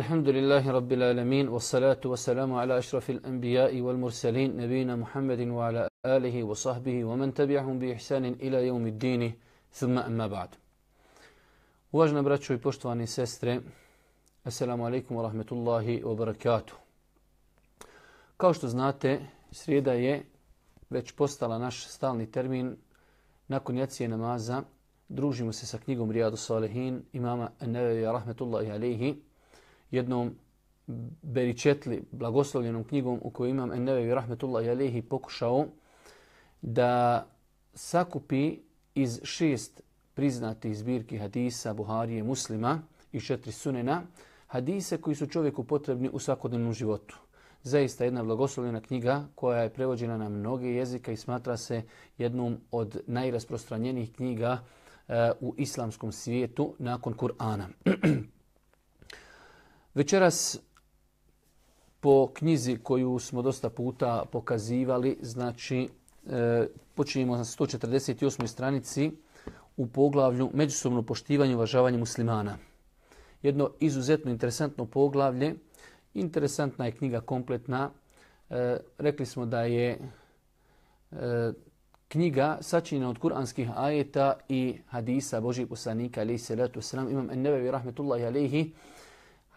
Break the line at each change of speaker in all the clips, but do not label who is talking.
الحمد لله رب العالمين والصلاة والسلام على أشرف الأنبياء والمرسلين نبينا محمد وعلى آله وصحبه ومن تبعهم بإحسان إلى يوم الدين ثم أما بعد واجنا براتشوي بوشتواني سيستري السلام عليكم ورحمة الله وبركاته Kao što znate, srijeda već postala naš stalni termin nakon jacije namaza. Družimo se sa knjigom Rijadu Salihin imama Nevevi Rahmetullahi Aleyhi jednom beričetli, blagoslovljenom knjigom u kojoj imam Ennevevi Rahmetullah Jalehi pokušao da sakupi iz šest priznati zbirki hadisa Buharije Muslima i četiri sunena hadise koji su čovjeku potrebni u svakodnevnom životu. Zaista jedna blagoslovljena knjiga koja je prevođena na mnoge jezika i smatra se jednom od najrasprostranjenijih knjiga eh, u islamskom svijetu nakon Kur'ana. Večeras po knjizi koju smo dosta puta pokazivali, znači e, počinjemo na 148. stranici u poglavlju Međusobno poštivanje i uvažavanje muslimana. Jedno izuzetno interesantno poglavlje. Interesantna je knjiga kompletna. E, rekli smo da je e, knjiga sačinjena od kuranskih ajeta i hadisa Božih poslanika, alaihi salatu imam en nevevi rahmetullahi alaihi,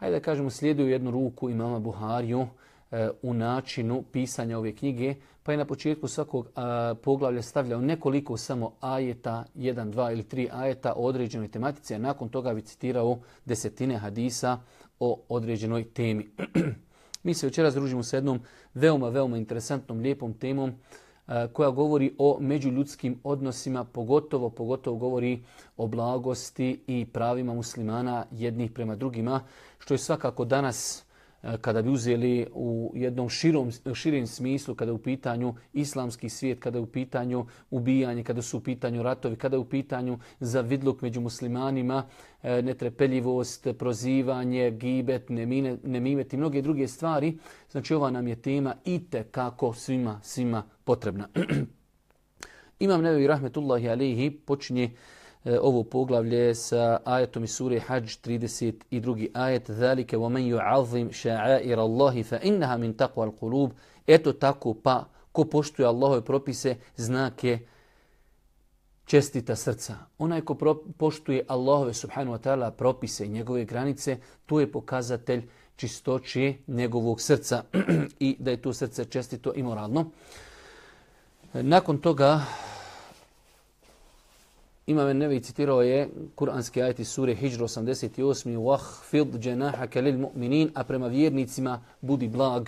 ajde da kažemo, slijeduju jednu ruku imama Buhariju e, u načinu pisanja ove knjige, pa je na početku svakog a, poglavlja stavljao nekoliko samo ajeta, jedan, dva ili tri ajeta o određenoj tematici, a nakon toga bi citirao desetine hadisa o određenoj temi. Mi se večera družimo s jednom veoma, veoma interesantnom, lijepom temom, E, koja govori o međuljudskim odnosima, pogotovo pogotovo govori o blagosti i pravima muslimana jednih prema drugima, što je svakako danas E, kada bi uzeli u jednom širom, širim smislu, kada je u pitanju islamski svijet, kada je u pitanju ubijanje, kada su u pitanju ratovi, kada je u pitanju zavidluk među muslimanima, e, netrepeljivost, prozivanje, gibet, nemine, nemimet i mnoge druge stvari. Znači, ova nam je tema i te kako svima, svima potrebna. Imam Nebevi Rahmetullahi Alihi počinje uh, E, ovo poglavlje sa ajetom iz sure Hajj 30 32. ajet Zalike wa man yu'azzim sha'air Allah fa innaha min taqwa al-qulub eto tako pa ko poštuje Allahove propise znake čestita srca. Onaj ko pro, poštuje Allahove subhanahu wa ta'ala propise i njegove granice, to je pokazatelj čistoće njegovog srca i da je to srce čestito i moralno. E, nakon toga Imam Nevi citirao je kuranski ajet iz sure Hijr 88. وَحْفِضْ جَنَاحَكَ mu'minin A prema vjernicima budi blag.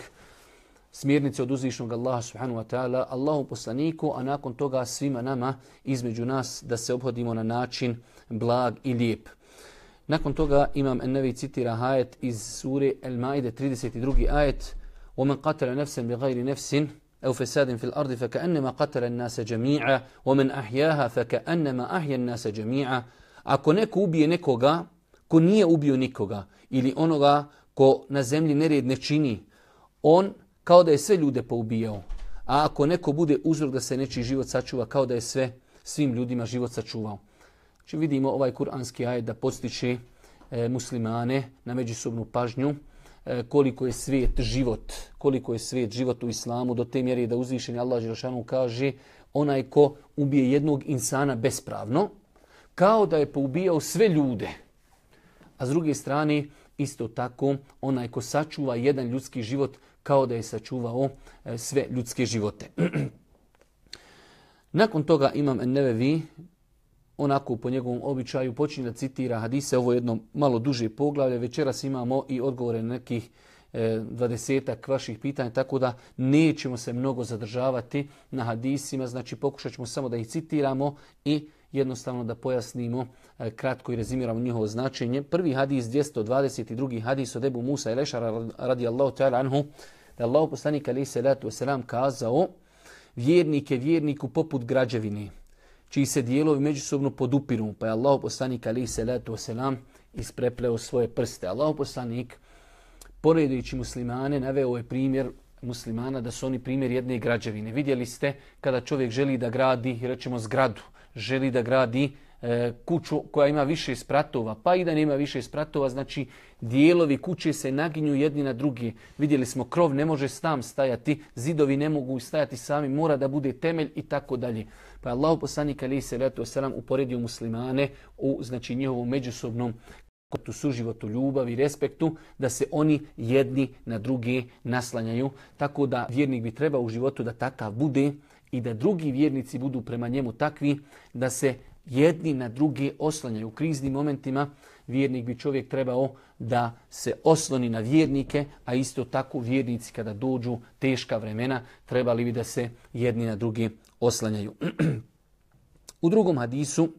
Smjernice od uzvišnog Allaha subhanahu wa ta'ala, Allahu poslaniku, a nakon toga svima nama između nas da se obhodimo na način blag i lijep. Nakon toga Imam Nevi citira ajet iz sure El Maide 32. ajet Wa man qatala nafsan بِغَيْرِ نَفْسٍ أو فساد في الأرض فكأنما قتل الناس جميعا ومن أحياها فكأنما أحيا الناس جميعا Ako neko ubije nekoga ko nije ubio nikoga ili onoga ko na zemlji nered ne čini, on kao da je sve ljude poubijao. A ako neko bude uzrok da se nečiji život sačuva, kao da je sve svim ljudima život sačuvao. Znači vidimo ovaj kuranski ajed da postiče e, muslimane na međusobnu pažnju. E, koliko je svet život, koliko je svet život u islamu do te mjere da uzvišeni Allah dželešanu kaže onaj ko ubije jednog insana bespravno kao da je poubijao sve ljude. A s druge strane isto tako onaj ko sačuva jedan ljudski život kao da je sačuvao e, sve ljudske živote. Nakon toga imam Nevevi onako po njegovom običaju počinje da citira hadise. Ovo je jedno malo duže poglavlje. Večeras imamo i odgovore na nekih e, dvadesetak vaših pitanja, tako da nećemo se mnogo zadržavati na hadisima. Znači pokušat ćemo samo da ih citiramo i jednostavno da pojasnimo e, kratko i rezimiramo njihovo značenje. Prvi hadis 222. hadis od Ebu Musa i Lešara radi Allahu ta'ala anhu da Allahu poslanik alaihi salatu wasalam kazao vjernik je vjerniku poput građevine čiji se dijelovi međusobno podupiru, pa je Allah poslanik ali se letu selam isprepleo svoje prste. Allah poslanik, poredujući muslimane, naveo je primjer muslimana da su oni primjer jedne građevine. Vidjeli ste kada čovjek želi da gradi, rećemo zgradu, želi da gradi e, kuću koja ima više spratova, pa i da nema više spratova, znači dijelovi kuće se naginju jedni na drugi. Vidjeli smo, krov ne može sam stajati, zidovi ne mogu stajati sami, mora da bude temelj i tako dalje. Pa je Allah poslanik Ali Isra'atu Osalam uporedio muslimane u znači, njihovom međusobnom kod kotu suživotu ljubavi i respektu, da se oni jedni na drugi naslanjaju. Tako da vjernik bi trebao u životu da takav bude i da drugi vjernici budu prema njemu takvi da se jedni na druge oslanjaju. U kriznim momentima vjernik bi čovjek trebao da se osloni na vjernike, a isto tako vjernici kada dođu teška vremena trebali bi da se jedni na druge oslanjaju. U drugom hadisu,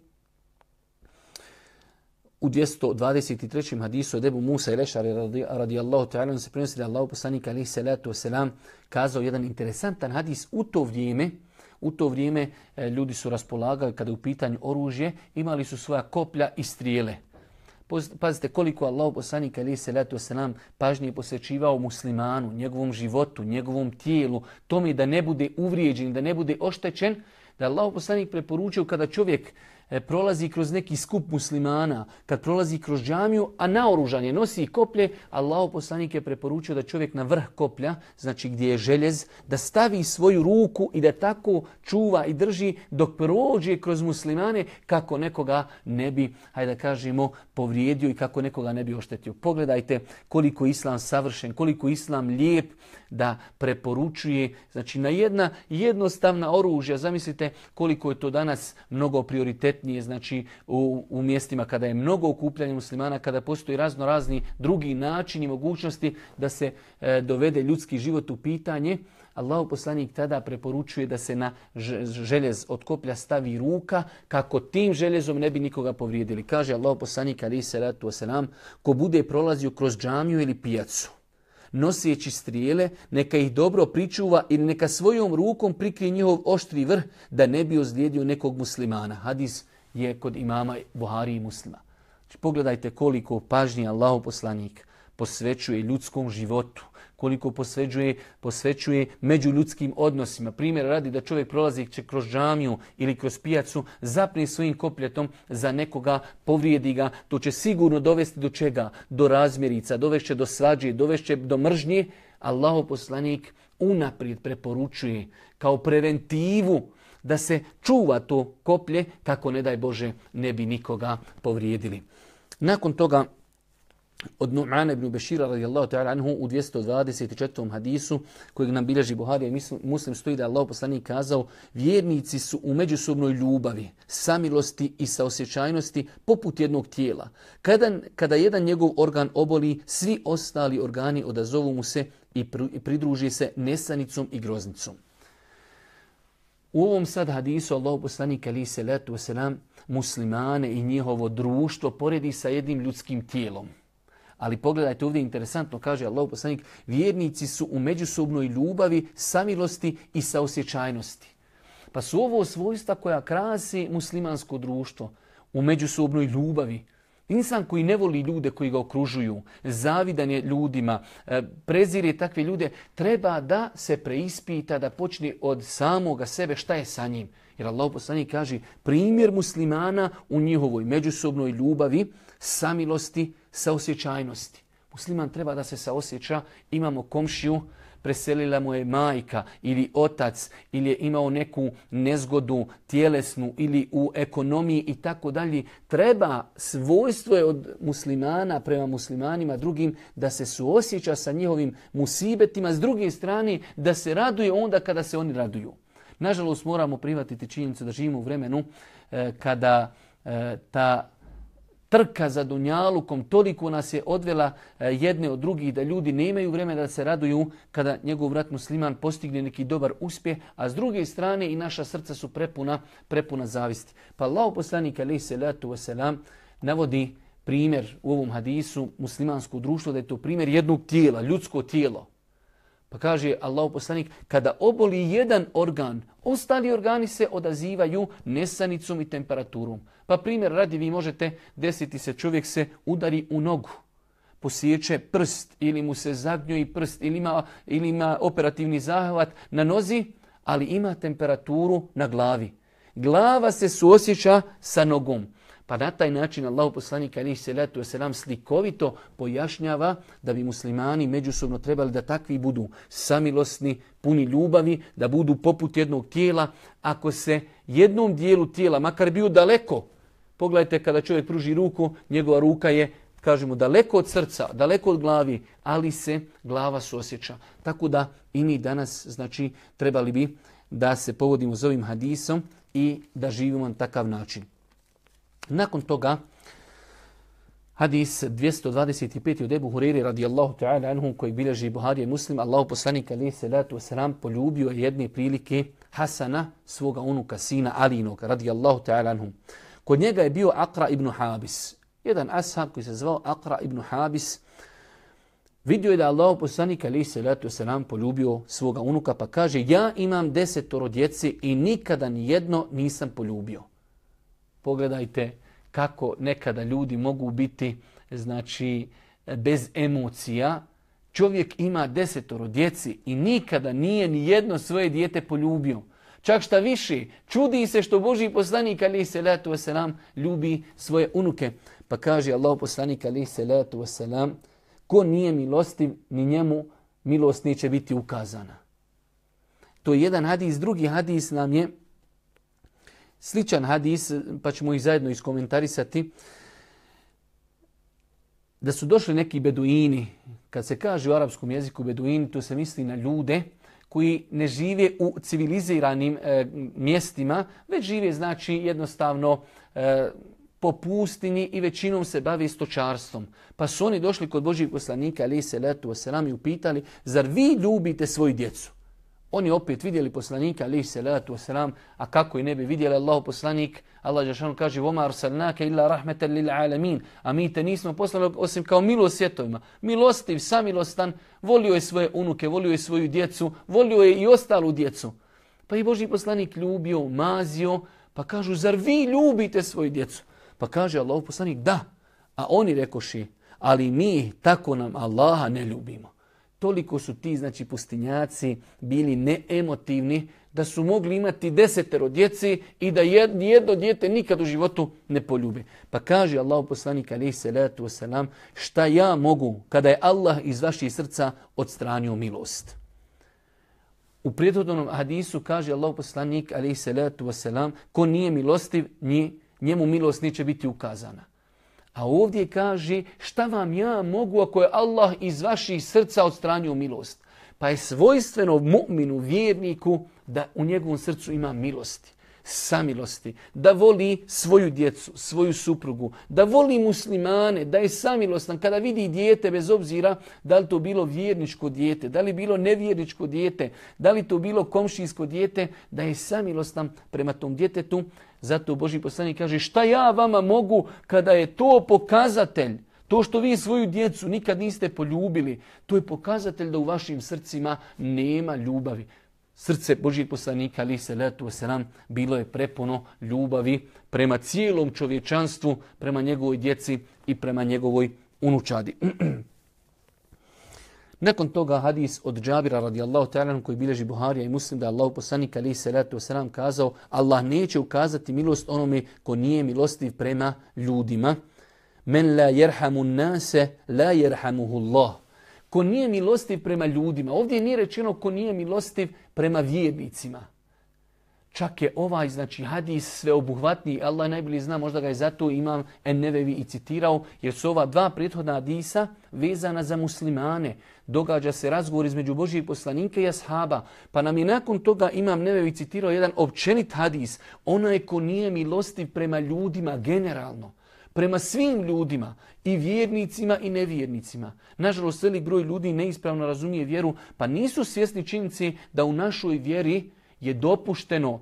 u 223. hadisu od Ebu Musa i Rešari radijallahu ta'ala, se prinosi da je Allah poslanik alaih salatu wasalam kazao jedan interesantan hadis u to vrijeme, U to vrijeme e, ljudi su raspolagali kada je u pitanju oružje, imali su svoja koplja i strijele. Pazite koliko Allah poslanik ali se letu se nam pažnije posvećivao muslimanu, njegovom životu, njegovom tijelu, tome da ne bude uvrijeđen, da ne bude oštećen, da Allah poslanik preporučio kada čovjek E, prolazi kroz neki skup muslimana, kad prolazi kroz džamiju, a naoružan je, nosi koplje, Allah poslanik je preporučio da čovjek na vrh koplja, znači gdje je željez, da stavi svoju ruku i da tako čuva i drži dok prođe kroz muslimane kako nekoga ne bi, hajde da kažemo, povrijedio i kako nekoga ne bi oštetio. Pogledajte koliko islam savršen, koliko islam lijep da preporučuje, znači na jedna jednostavna oružja, zamislite koliko je to danas mnogo prioritet ljetnije, znači u, u mjestima kada je mnogo okupljanja muslimana, kada postoji razno razni drugi načini i mogućnosti da se e, dovede ljudski život u pitanje, Allahu poslanik tada preporučuje da se na željez od koplja stavi ruka kako tim željezom ne bi nikoga povrijedili. Kaže Allahu poslanik ali se ratu selam ko bude prolazio kroz džamiju ili pijacu noseći strijele, neka ih dobro pričuva ili neka svojom rukom prikrije njihov oštri vrh da ne bi ozlijedio nekog muslimana. Hadis je kod imama Buhari i muslima. Znači, pogledajte koliko pažnje Allahu poslanik posvećuje ljudskom životu koliko posvećuje posvećuje među ljudskim odnosima. Primjer radi da čovjek prolazi kroz džamiju ili kroz pijacu, zapne svojim kopljetom za nekoga, povrijedi ga. To će sigurno dovesti do čega? Do razmirica, dovešće do svađe, dovešće do mržnje. Allaho poslanik unaprijed preporučuje kao preventivu da se čuva to koplje kako, ne daj Bože, ne bi nikoga povrijedili. Nakon toga od Nu'ana ibn Bešira radijallahu ta'ala anhu u 224. hadisu kojeg nam bilježi Buhari i Muslim stoji da je Allah poslanik kazao vjernici su u međusobnoj ljubavi, samilosti i saosjećajnosti poput jednog tijela. Kada, kada jedan njegov organ oboli, svi ostali organi odazovu mu se i pridruži se nesanicom i groznicom. U ovom sad hadisu Allah poslanik ali se letu selam muslimane i njihovo društvo poredi sa jednim ljudskim tijelom. Ali pogledajte ovdje interesantno, kaže Allah poslanik, vjernici su u međusobnoj ljubavi, samilosti i saosjećajnosti. Pa su ovo svojstva koja krasi muslimansko društvo u međusobnoj ljubavi. Insan koji ne voli ljude koji ga okružuju, zavidan je ljudima, e, prezir je takve ljude, treba da se preispita, da počne od samoga sebe šta je sa njim. Jer Allah poslanik kaže primjer muslimana u njihovoj međusobnoj ljubavi, samilosti, saosjećajnosti. Musliman treba da se saosjeća, imamo komšiju, preselila mu je majka ili otac ili je imao neku nezgodu tjelesnu ili u ekonomiji i tako dalje. Treba svojstvo je od muslimana prema muslimanima drugim da se suosjeća sa njihovim musibetima, s druge strane da se raduje onda kada se oni raduju. Nažalost moramo privatiti činjenicu da živimo u vremenu eh, kada eh, ta trka za dunjalukom, toliko nas je odvela e, jedne od drugih da ljudi ne imaju vremena da se raduju kada njegov vrat musliman postigne neki dobar uspjeh, a s druge strane i naša srca su prepuna, prepuna zavisti. Pa Allah poslanik alaih salatu wasalam navodi primjer u ovom hadisu muslimansko društvo da je to primjer jednog tijela, ljudsko tijelo. Pa kaže Allahu poslanik, kada oboli jedan organ, ostali organi se odazivaju nesanicom i temperaturom. Pa primjer radi vi možete desiti se čovjek se udari u nogu posjeće prst ili mu se zagnjuje prst ili ima, ili ima operativni zahvat na nozi, ali ima temperaturu na glavi. Glava se suosjeća sa nogom. Pa na taj način Allahu poslanik ali alihi salatu selam slikovito pojašnjava da bi muslimani međusobno trebali da takvi budu samilosni, puni ljubavi, da budu poput jednog tijela. Ako se jednom dijelu tijela, makar bio daleko, pogledajte kada čovjek pruži ruku, njegova ruka je kažemo daleko od srca, daleko od glavi, ali se glava suosjeća. Tako da i mi danas znači, trebali bi da se povodimo za ovim hadisom i da živimo na takav način. Nakon toga, hadis 225. od Ebu Huriri radijallahu ta'ala anhum koji bilježi Buharije muslim, Allahu poslanik alaihi salatu wasalam poljubio jedne prilike Hasana, svoga unuka, sina Alinog, radijallahu ta'ala anhum. Kod njega je bio Akra ibn Habis, jedan ashab koji se zvao Akra ibn Habis, vidio je da Allah poslanik ali se letu se poljubio svoga unuka pa kaže ja imam desetoro djece i nikada ni jedno nisam poljubio pogledajte kako nekada ljudi mogu biti znači bez emocija. Čovjek ima desetoro djeci i nikada nije ni jedno svoje dijete poljubio. Čak šta više, čudi se što Boži poslanik ali se letu selam ljubi svoje unuke. Pa kaže Allah poslanik ali se letu selam ko nije milostiv, ni njemu milost neće biti ukazana. To je jedan hadis, drugi hadis nam je sličan hadis, pa ćemo ih zajedno iskomentarisati, da su došli neki beduini. Kad se kaže u arapskom jeziku beduini, to se misli na ljude koji ne žive u civiliziranim e, mjestima, već žive znači jednostavno e, po pustinji i većinom se bavi stočarstvom. Pa su oni došli kod Božijeg poslanika, ali se letu o i upitali, zar vi ljubite svoju djecu? Oni opet vidjeli poslanika, ali se salatu wasalam, a kako i ne bi vidjeli Allahu poslanik, Allah džashan kaže: "Vama arsalnaka illa rahmetan lil alamin." A mi te nismo poslali osim kao milost svjetovima. Milostiv, samilostan, volio je svoje unuke, volio je svoju djecu, volio je i ostalu djecu. Pa i Boži poslanik ljubio, mazio, pa kažu, zar vi ljubite svoju djecu? Pa kaže Allah poslanik, da. A oni rekoši, ali mi tako nam Allaha ne ljubimo toliko su ti znači pustinjaci bili neemotivni da su mogli imati desetero djeci i da jedno, jedno djete nikad u životu ne poljube. Pa kaže Allah poslanik alaih salatu wasalam šta ja mogu kada je Allah iz vaših srca odstranio milost. U prijetodnom hadisu kaže Allah poslanik alaih salatu wasalam ko nije milostiv njemu milost neće biti ukazana. A ovdje kaže šta vam ja mogu ako je Allah iz vaših srca odstranio milost. Pa je svojstveno mu'minu, vjerniku, da u njegovom srcu ima milosti, samilosti, da voli svoju djecu, svoju suprugu, da voli muslimane, da je samilostan kada vidi dijete bez obzira da li to bilo vjerničko dijete, da li bilo nevjerničko dijete, da li to bilo komšijsko dijete, da je samilostan prema tom djetetu, Zato Boži poslanik kaže šta ja vama mogu kada je to pokazatelj, to što vi svoju djecu nikad niste poljubili, to je pokazatelj da u vašim srcima nema ljubavi. Srce Boži poslanika ali se letu selam bilo je prepuno ljubavi prema cijelom čovječanstvu, prema njegovoj djeci i prema njegovoj unučadi. Nakon toga hadis od Džabira radijallahu ta'ala koji bileži Buharija i Muslim da Allahu Allah poslanik alaihi salatu wasalam kazao Allah neće ukazati milost onome ko nije milostiv prema ljudima. Men la jerhamu nase la jerhamuhu Allah. Ko nije milostiv prema ljudima. Ovdje nije rečeno ko nije milostiv prema vjernicima. Čak je ovaj znači hadis sveobuhvatniji, Allah najbolji zna, možda ga je zato imam Ennevevi i citirao, jer su ova dva prethodna hadisa vezana za muslimane. Događa se razgovor između Božije poslanike i ashaba, pa nam je nakon toga imam Nevevi citirao jedan općenit hadis, onaj ko nije milosti prema ljudima generalno, prema svim ljudima, i vjernicima i nevjernicima. Nažalost, veli broj ljudi neispravno razumije vjeru, pa nisu svjesni činjci da u našoj vjeri, je dopušteno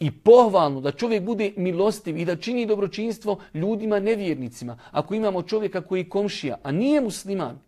i pohvalno da čovjek bude milostiv i da čini dobročinstvo ljudima nevjernicima. Ako imamo čovjeka koji je komšija, a nije musliman,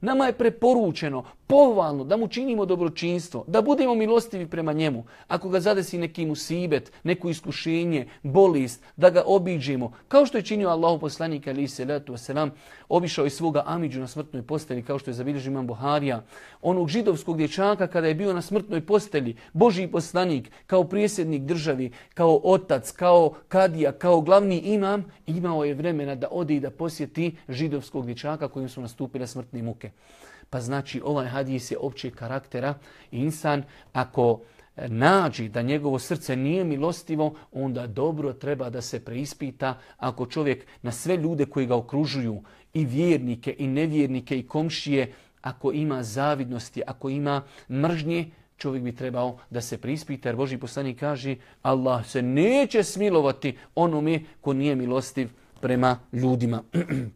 Nama je preporučeno, povalno, da mu činimo dobročinstvo, da budemo milostivi prema njemu. Ako ga zadesi neki musibet, neko iskušenje, bolist, da ga obiđemo. Kao što je činio Allahu poslanik ali se letu wasalam, obišao i svoga amiđu na smrtnoj postelji, kao što je zabilježio imam Buharija, onog židovskog dječaka kada je bio na smrtnoj postelji, Boži poslanik, kao prijesednik državi, kao otac, kao kadija, kao glavni imam, imao je vremena da ode i da posjeti židovskog dječaka kojim su nastupile smrtne muke ruke. Pa znači ovaj hadis je općeg karaktera. Insan ako e, nađi da njegovo srce nije milostivo, onda dobro treba da se preispita. Ako čovjek na sve ljude koji ga okružuju, i vjernike, i nevjernike, i komšije, ako ima zavidnosti, ako ima mržnje, čovjek bi trebao da se preispita. jer Boži poslani kaže Allah se neće smilovati onome ko nije milostiv prema ljudima.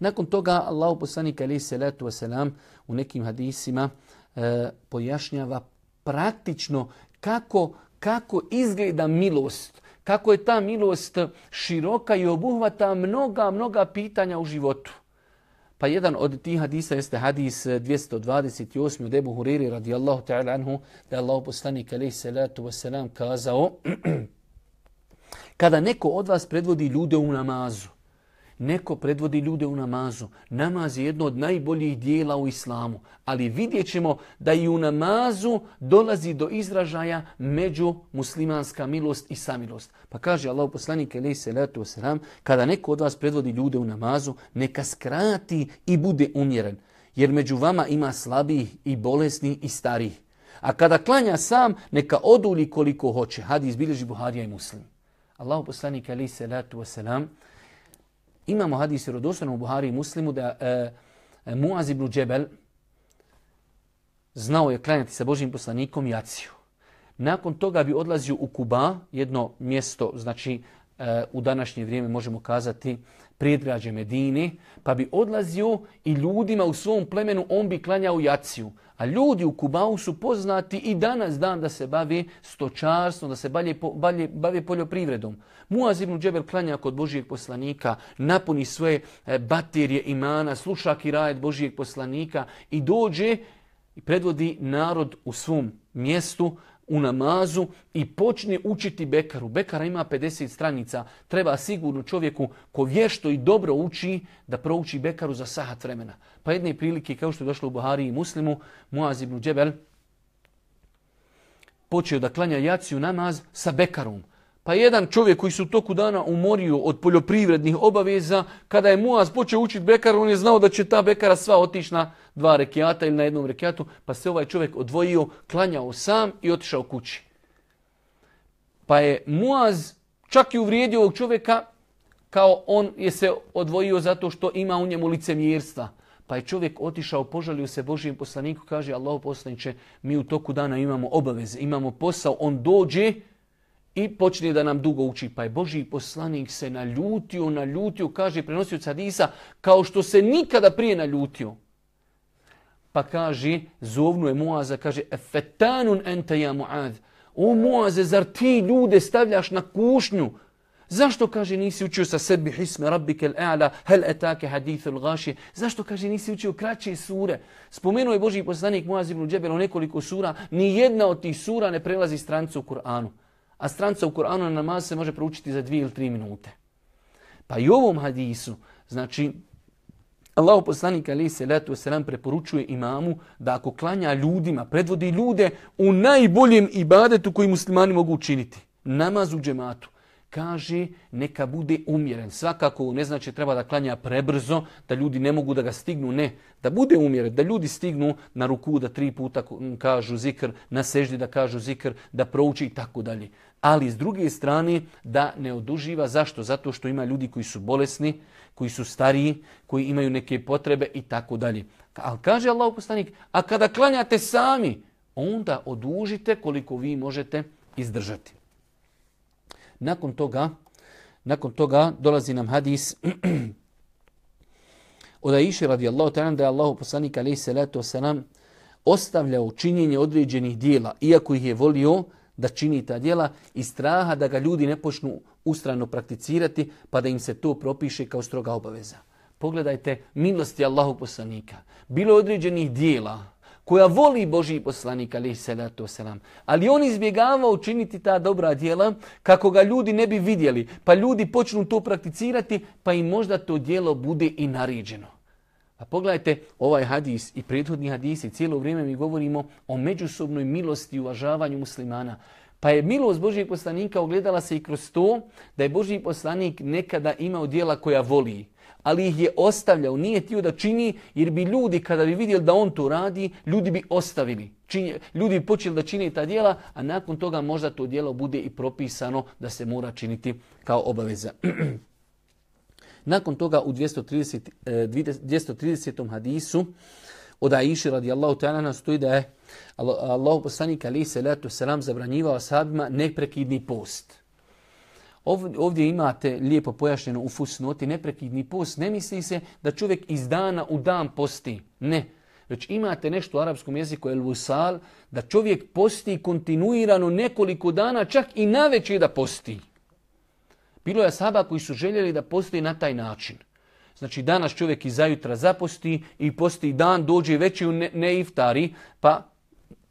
Nakon toga Allah poslanik alaihi salatu wasalam u nekim hadisima e, pojašnjava praktično kako, kako izgleda milost, kako je ta milost široka i obuhvata mnoga, mnoga pitanja u životu. Pa jedan od tih hadisa jeste hadis 228. od Ebu Huriri radijallahu ta'ala anhu, da Allahu Allah poslanik salatu salatu wasalam kazao, kada neko od vas predvodi ljude u namazu, neko predvodi ljude u namazu. Namaz je jedno od najboljih dijela u islamu, ali vidjet ćemo da i u namazu dolazi do izražaja među muslimanska milost i samilost. Pa kaže Allah poslanik, wasalam, kada neko od vas predvodi ljude u namazu, neka skrati i bude umjeren, jer među vama ima slabih i bolesnih i starih. A kada klanja sam, neka odulji koliko hoće. Hadis bilježi Buharija i muslim. Allah poslanik, alaih salatu wasalam, kaže, imamo hadis i rodosan u Buhari i Muslimu da e, e, Muaz ibn Džebel znao je klanjati sa Božim poslanikom Jaciju. Nakon toga bi odlazio u Kuba, jedno mjesto, znači e, u današnje vrijeme možemo kazati predrađe Medini, pa bi odlazio i ljudima u svom plemenu, on bi klanjao Jaciju. A ljudi u Kubau su poznati i danas dan da se bavi stočarstvom, da se balje, balje, bavi poljoprivredom. Muaz ibn Džebel klanja kod Božijeg poslanika, napuni svoje e, baterije imana, sluša kirajet Božijeg poslanika i dođe i predvodi narod u svom mjestu, u namazu i počne učiti Bekaru. Bekara ima 50 stranica. Treba sigurno čovjeku ko vješto i dobro uči da prouči Bekaru za sahat vremena. Pa jedne prilike, kao što je došlo u Buhari i Muslimu, Muaz ibn Džebel počeo da klanja jaciju namaz sa Bekarom. Pa jedan čovjek koji se u toku dana umorio od poljoprivrednih obaveza, kada je Muaz počeo učiti Bekaru, on je znao da će ta Bekara sva otišna na dva rekiata ili na jednom rekiatu, pa se ovaj čovjek odvojio, klanjao sam i otišao kući. Pa je Muaz čak i uvrijedio ovog čovjeka kao on je se odvojio zato što ima u njemu lice mjerstva. Pa je čovjek otišao, požalio se Božijem poslaniku, kaže Allah poslaniče, mi u toku dana imamo obaveze, imamo posao, on dođe i počne da nam dugo uči. Pa je Božiji poslanik se naljutio, naljutio, kaže prenosio Cadisa, kao što se nikada prije naljutio pa kaže, zovnu je Muaza, kaže, efetanun ente ja Muaz. O Muaze, zar ti ljude stavljaš na kušnju? Zašto, kaže, nisi učio sa sebi hisme, rabike l'a'la, hel etake hadithu l'gaši? Zašto, kaže, nisi učio kraće sure? Spomenuo je Boži poslanik Muaz ibn Džebel o nekoliko sura, ni jedna od tih sura ne prelazi strancu u Kur'anu. A stranca u Kur'anu na namaz se može proučiti za dvije ili tri minute. Pa i ovom hadisu, znači, Allahu poslanik ali se letu selam preporučuje imamu da ako klanja ljudima, predvodi ljude u najboljem ibadetu koji muslimani mogu učiniti. Namaz u džematu. Kaže, neka bude umjeren. Svakako, ne znači treba da klanja prebrzo, da ljudi ne mogu da ga stignu. Ne, da bude umjeren, da ljudi stignu na ruku, da tri puta kažu zikr, na seždi da kažu zikr, da prouči i tako dalje ali s druge strane da ne oduživa. Zašto? Zato što ima ljudi koji su bolesni, koji su stariji, koji imaju neke potrebe i tako dalje. Ali kaže Allah upostanik, a kada klanjate sami, onda odužite koliko vi možete izdržati. Nakon toga, nakon toga dolazi nam hadis od Aisha radijallahu ta'ala da je Allahu poslanik alejhi salatu wasalam ostavljao činjenje određenih dijela iako ih je volio da čini ta djela i straha da ga ljudi ne počnu ustrano prakticirati pa da im se to propiše kao stroga obaveza. Pogledajte milosti Allahu poslanika. Bilo je određenih dijela koja voli Boži poslanik, ali se to se Ali on izbjegava učiniti ta dobra dijela kako ga ljudi ne bi vidjeli. Pa ljudi počnu to prakticirati, pa i možda to dijelo bude i nariđeno. A pogledajte ovaj hadis i prethodni hadisi. cijelo vrijeme mi govorimo o međusobnoj milosti i uvažavanju muslimana. Pa je milost Božijeg poslanika ogledala se i kroz to da je Božiji poslanik nekada imao dijela koja voli, ali ih je ostavljao, nije tio da čini jer bi ljudi kada bi vidjeli da on to radi, ljudi bi ostavili. Čini, ljudi bi počeli da čini ta dijela, a nakon toga možda to dijelo bude i propisano da se mora činiti kao obaveza. Nakon toga u 230, 230. E, hadisu od Aisha radijallahu ta'ala nas stoji da je Allah poslanik ali se letu selam zabranjivao sahabima neprekidni post. Ovdje imate lijepo pojašnjeno u fusnoti neprekidni post. Ne misli se da čovjek iz dana u dan posti. Ne. Već imate nešto u arapskom jeziku el wusal da čovjek posti kontinuirano nekoliko dana čak i na da posti. Bilo je saba koji su željeli da posti na taj način. Znači danas čovjek i zajutra zaposti i posti dan, dođe već i u ne, ne iftari, pa,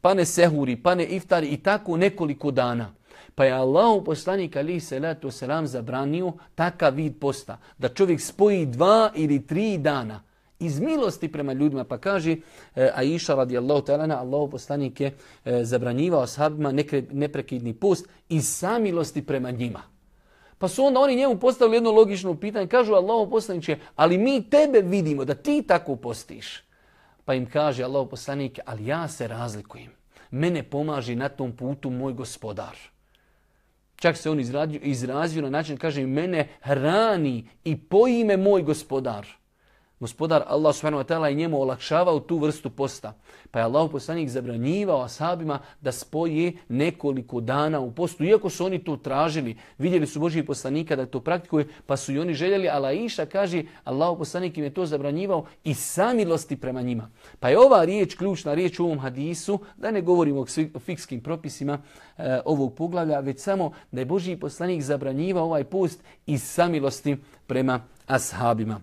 pa ne sehuri, pa ne iftari i tako nekoliko dana. Pa je Allah u poslanika ali se letu selam zabranio takav vid posta. Da čovjek spoji dva ili tri dana iz milosti prema ljudima. Pa kaže e, Aisha radijallahu talana, Allah u poslanike e, zabranjivao sahabima neprekidni post iz samilosti prema njima. Pa su onda oni njemu postavili jedno logično pitanje. Kažu Allaho poslaniće, ali mi tebe vidimo da ti tako postiš. Pa im kaže Allaho poslanike, ali ja se razlikujem. Mene pomaži na tom putu moj gospodar. Čak se on izrazio, izrazio na način, kaže, mene hrani i pojime moj gospodar gospodar Allah subhanahu wa ta'ala i njemu olakšavao tu vrstu posta. Pa je Allah poslanik zabranjivao asabima da spoje nekoliko dana u postu. Iako su oni to tražili, vidjeli su Božih poslanika da to praktikuje, pa su i oni željeli. Ala Iša kaže, Allah poslanik im je to zabranjivao i samilosti prema njima. Pa je ova riječ, ključna riječ u ovom hadisu, da ne govorimo o fikskim propisima e, ovog poglavlja, već samo da je Božiji poslanik zabranjivao ovaj post i samilosti prema ashabima.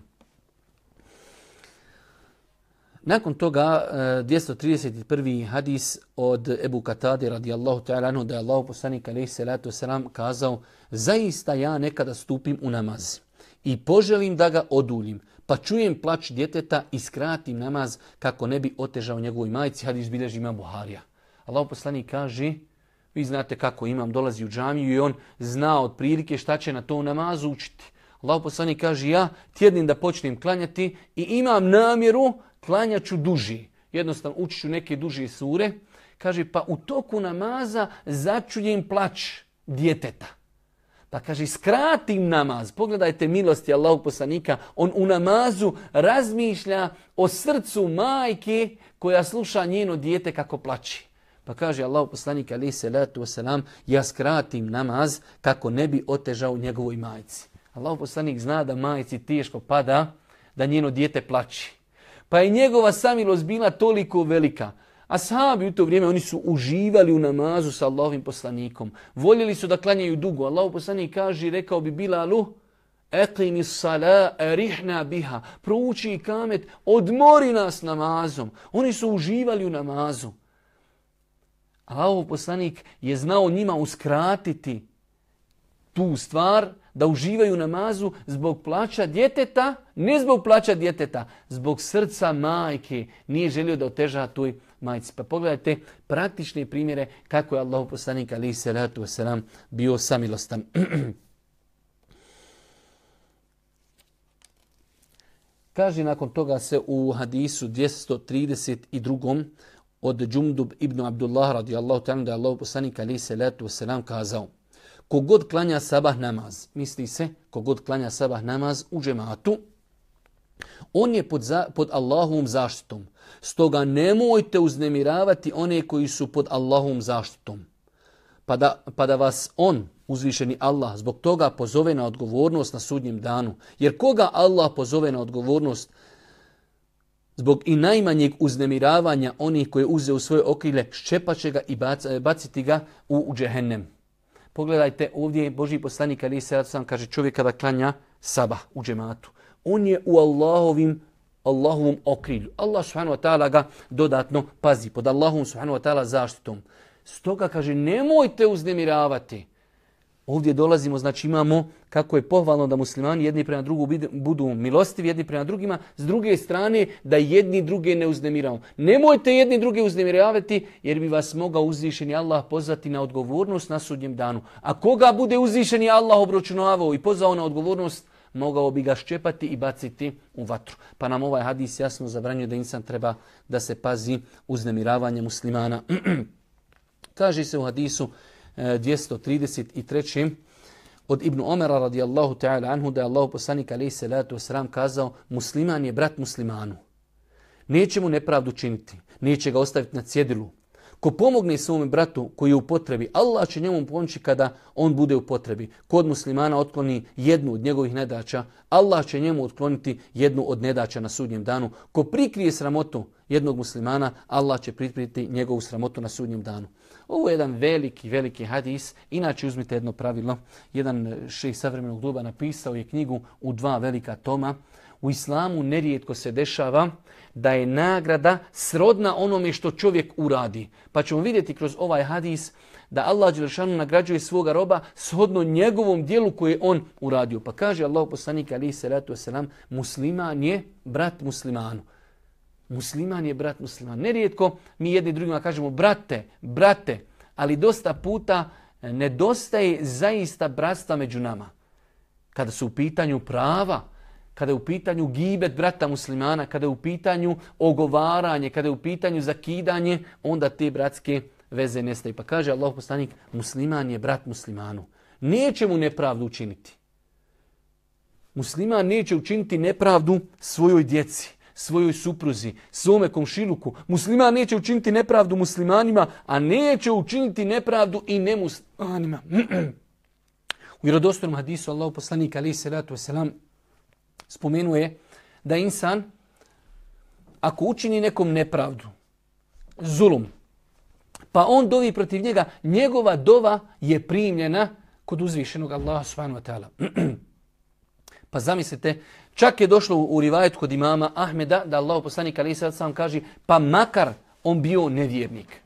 Nakon toga 231. E, hadis od Ebu Katade radijallahu ta'ala anhu da je Allah poslanik alaih salatu wasalam kazao zaista ja nekada stupim u namaz i poželim da ga oduljim pa čujem plać djeteta i skratim namaz kako ne bi otežao njegovoj majici hadis bilježi ima Buharija. Allah poslanik kaže vi znate kako imam dolazi u džamiju i on zna od prilike šta će na to namaz učiti. Allah poslanik kaže ja tjednim da počnem klanjati i imam namjeru klanjaću duži, jednostavno učiću neke duže sure, kaže pa u toku namaza začuljem plać djeteta. Pa kaže skratim namaz, pogledajte milosti Allahog poslanika, on u namazu razmišlja o srcu majke koja sluša njeno dijete kako plaći. Pa kaže Allahog poslanika ali se letu selam ja skratim namaz kako ne bi otežao njegovoj majci. Allahog poslanik zna da majci teško pada da njeno dijete plaći pa je njegova samilost bila toliko velika. A sahabi u to vrijeme, oni su uživali u namazu sa Allahovim poslanikom. Voljeli su da klanjaju dugo. Allahov poslanik kaže, rekao bi Bilalu, Eqimi sala erihna biha. Prouči i kamet, odmori nas namazom. Oni su uživali u namazu. Allahov poslanik je znao njima uskratiti tu stvar, da uživaju namazu zbog plaća djeteta, ne zbog plaća djeteta, zbog srca majke, nije želio da oteža tuj majci. Pa pogledajte praktične primjere kako je Allah poslanik ali se ratu se nam bio samilostan. Kaže nakon toga se u hadisu 232. od Džumdub ibn Abdullah radijallahu ta'ala da je Allah poslanik ali se ratu se nam kazao kogod klanja sabah namaz, misli se kogod klanja sabah namaz u džematu, on je pod, za, pod Allahovom zaštitom. Stoga nemojte uznemiravati one koji su pod Allahovom zaštitom. Pa da, pa da vas on, uzvišeni Allah, zbog toga pozove na odgovornost na sudnjem danu. Jer koga Allah pozove na odgovornost zbog i najmanjeg uznemiravanja onih koje uze u svoje okrile, ščepat će ga i baciti ga u, u džehennem. Pogledajte ovdje Boži poslanik Ali sam kaže čovjek kada klanja sabah u džematu. On je u Allahovim Allahovom okrilju. Allah subhanahu wa ta'ala ga dodatno pazi pod Allahom subhanahu wa ta'ala zaštitom. Stoga kaže nemojte uznemiravati. Ovdje dolazimo, znači imamo kako je pohvalno da muslimani jedni prema drugu budu milostivi jedni prema drugima, s druge strane da jedni druge ne uznemiramo. Nemojte jedni druge uznemiravati jer bi vas mogao uzvišeni Allah pozvati na odgovornost na sudnjem danu. A koga bude uzvišeni Allah obročunovao i pozvao na odgovornost, mogao bi ga ščepati i baciti u vatru. Pa nam ovaj hadis jasno zabranjuje da insan treba da se pazi uznemiravanje muslimana. Kaže se u hadisu 233. E, od Ibn Omera radijallahu ta'ala anhu da je Allahu poslanik alaihi salatu wasalam kazao musliman je brat muslimanu. Neće mu nepravdu činiti, neće ga ostaviti na cjedilu. Ko pomogne svom bratu koji je u potrebi, Allah će njemu pomoći kada on bude u potrebi. Kod muslimana otkloni jednu od njegovih nedača, Allah će njemu otkloniti jednu od nedača na sudnjem danu. Ko prikrije sramotu jednog muslimana, Allah će prikriti njegovu sramotu na sudnjem danu. Ovo je jedan veliki, veliki hadis. Inače, uzmite jedno pravilo. Jedan šeh savremenog gluba napisao je knjigu u dva velika toma. U islamu nerijetko se dešava da je nagrada srodna onome što čovjek uradi. Pa ćemo vidjeti kroz ovaj hadis da Allah Đelšanu nagrađuje svoga roba shodno njegovom dijelu koje je on uradio. Pa kaže Allah poslanika alaihi salatu wasalam, musliman je brat muslimanu. Musliman je brat musliman. Nerijetko mi jedni drugima kažemo brate, brate, ali dosta puta e, nedostaje zaista bratstva među nama. Kada su u pitanju prava, kada je u pitanju gibet brata muslimana, kada je u pitanju ogovaranje, kada je u pitanju zakidanje, onda te bratske veze nestaju. Pa kaže Allah poslanik, musliman je brat muslimanu. Neće mu nepravdu učiniti. Musliman neće učiniti nepravdu svojoj djeci svojoj supruzi, svome komšiluku. Musliman neće učiniti nepravdu muslimanima, a neće učiniti nepravdu i nemuslimanima. U irodostornom hadisu Allah poslanika alaihi salatu wasalam spomenuje da insan ako učini nekom nepravdu, zulum, pa on dovi protiv njega, njegova dova je primljena kod uzvišenog Allaha subhanahu wa ta'ala. pa zamislite, Čak je došlo u rivajet kod imama Ahmeda da Allah poslanik Ali Isra sam kaže pa makar on bio nevjernik.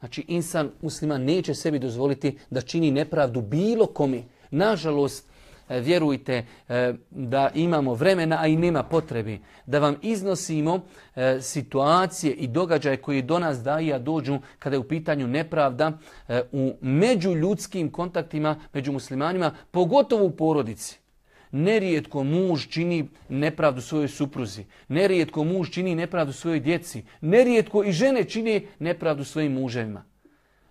Znači insan musliman neće sebi dozvoliti da čini nepravdu bilo komi. Nažalost, e, vjerujte e, da imamo vremena, a i nema potrebi, da vam iznosimo e, situacije i događaje koje do nas daje, a dođu kada je u pitanju nepravda u međuljudskim kontaktima među muslimanima, pogotovo u porodici. Nerijetko muž čini nepravdu svojoj supruzi. Nerijetko muž čini nepravdu svojoj djeci. Nerijetko i žene čini nepravdu svojim muževima.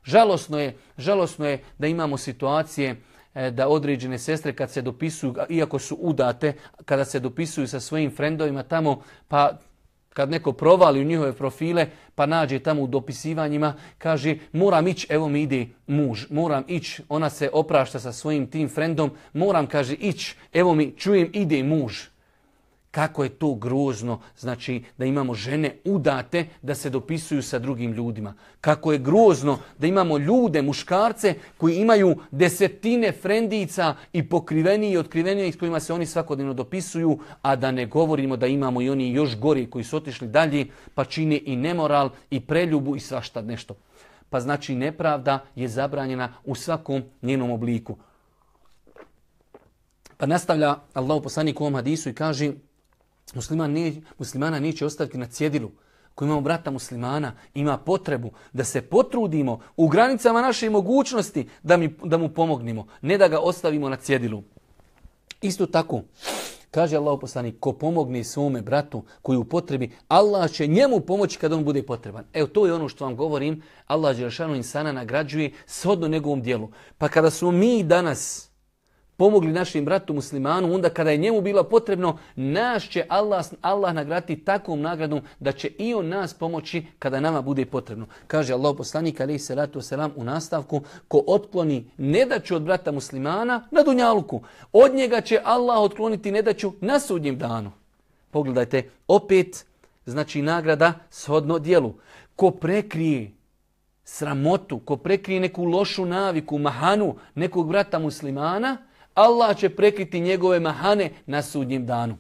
Žalosno je, žalosno je da imamo situacije e, da određene sestre kad se dopisuju, iako su udate, kada se dopisuju sa svojim frendovima tamo, pa Kad neko provali u njihove profile, pa nađe tamo u dopisivanjima, kaže, moram ići, evo mi ide muž, moram ići, ona se oprašta sa svojim tim frendom, moram, kaže, ići, evo mi, čujem, ide muž kako je to grozno, znači da imamo žene udate da se dopisuju sa drugim ljudima. Kako je grozno da imamo ljude, muškarce koji imaju desetine frendica i pokriveni i otkriveni s kojima se oni svakodnevno dopisuju, a da ne govorimo da imamo i oni još gori koji su otišli dalje, pa čini i nemoral i preljubu i svašta nešto. Pa znači nepravda je zabranjena u svakom njenom obliku. Pa nastavlja Allah poslanik u ovom hadisu i kaže Musliman ni, muslimana neće ostaviti na cjedilu. Ako imamo brata muslimana, ima potrebu da se potrudimo u granicama naše mogućnosti da, mi, da mu pomognimo, ne da ga ostavimo na cjedilu. Isto tako, kaže Allah poslani, ko pomogne svome bratu koji u potrebi, Allah će njemu pomoći kada on bude potreban. Evo, to je ono što vam govorim. Allah Đelšanu insana nagrađuje shodno njegovom dijelu. Pa kada smo mi danas, pomogli našim bratu muslimanu, onda kada je njemu bilo potrebno, naš će Allah, Allah nagrati takvom nagradom da će i on nas pomoći kada nama bude potrebno. Kaže Allah poslanik ali se ratu selam u nastavku, ko otkloni nedaću od brata muslimana na dunjaluku, od njega će Allah otkloniti nedaću na sudnjem danu. Pogledajte, opet znači nagrada shodno dijelu. Ko prekrije sramotu, ko prekrije neku lošu naviku, mahanu nekog brata muslimana, Allah će prekriti njegove mahane na sudnjem danu.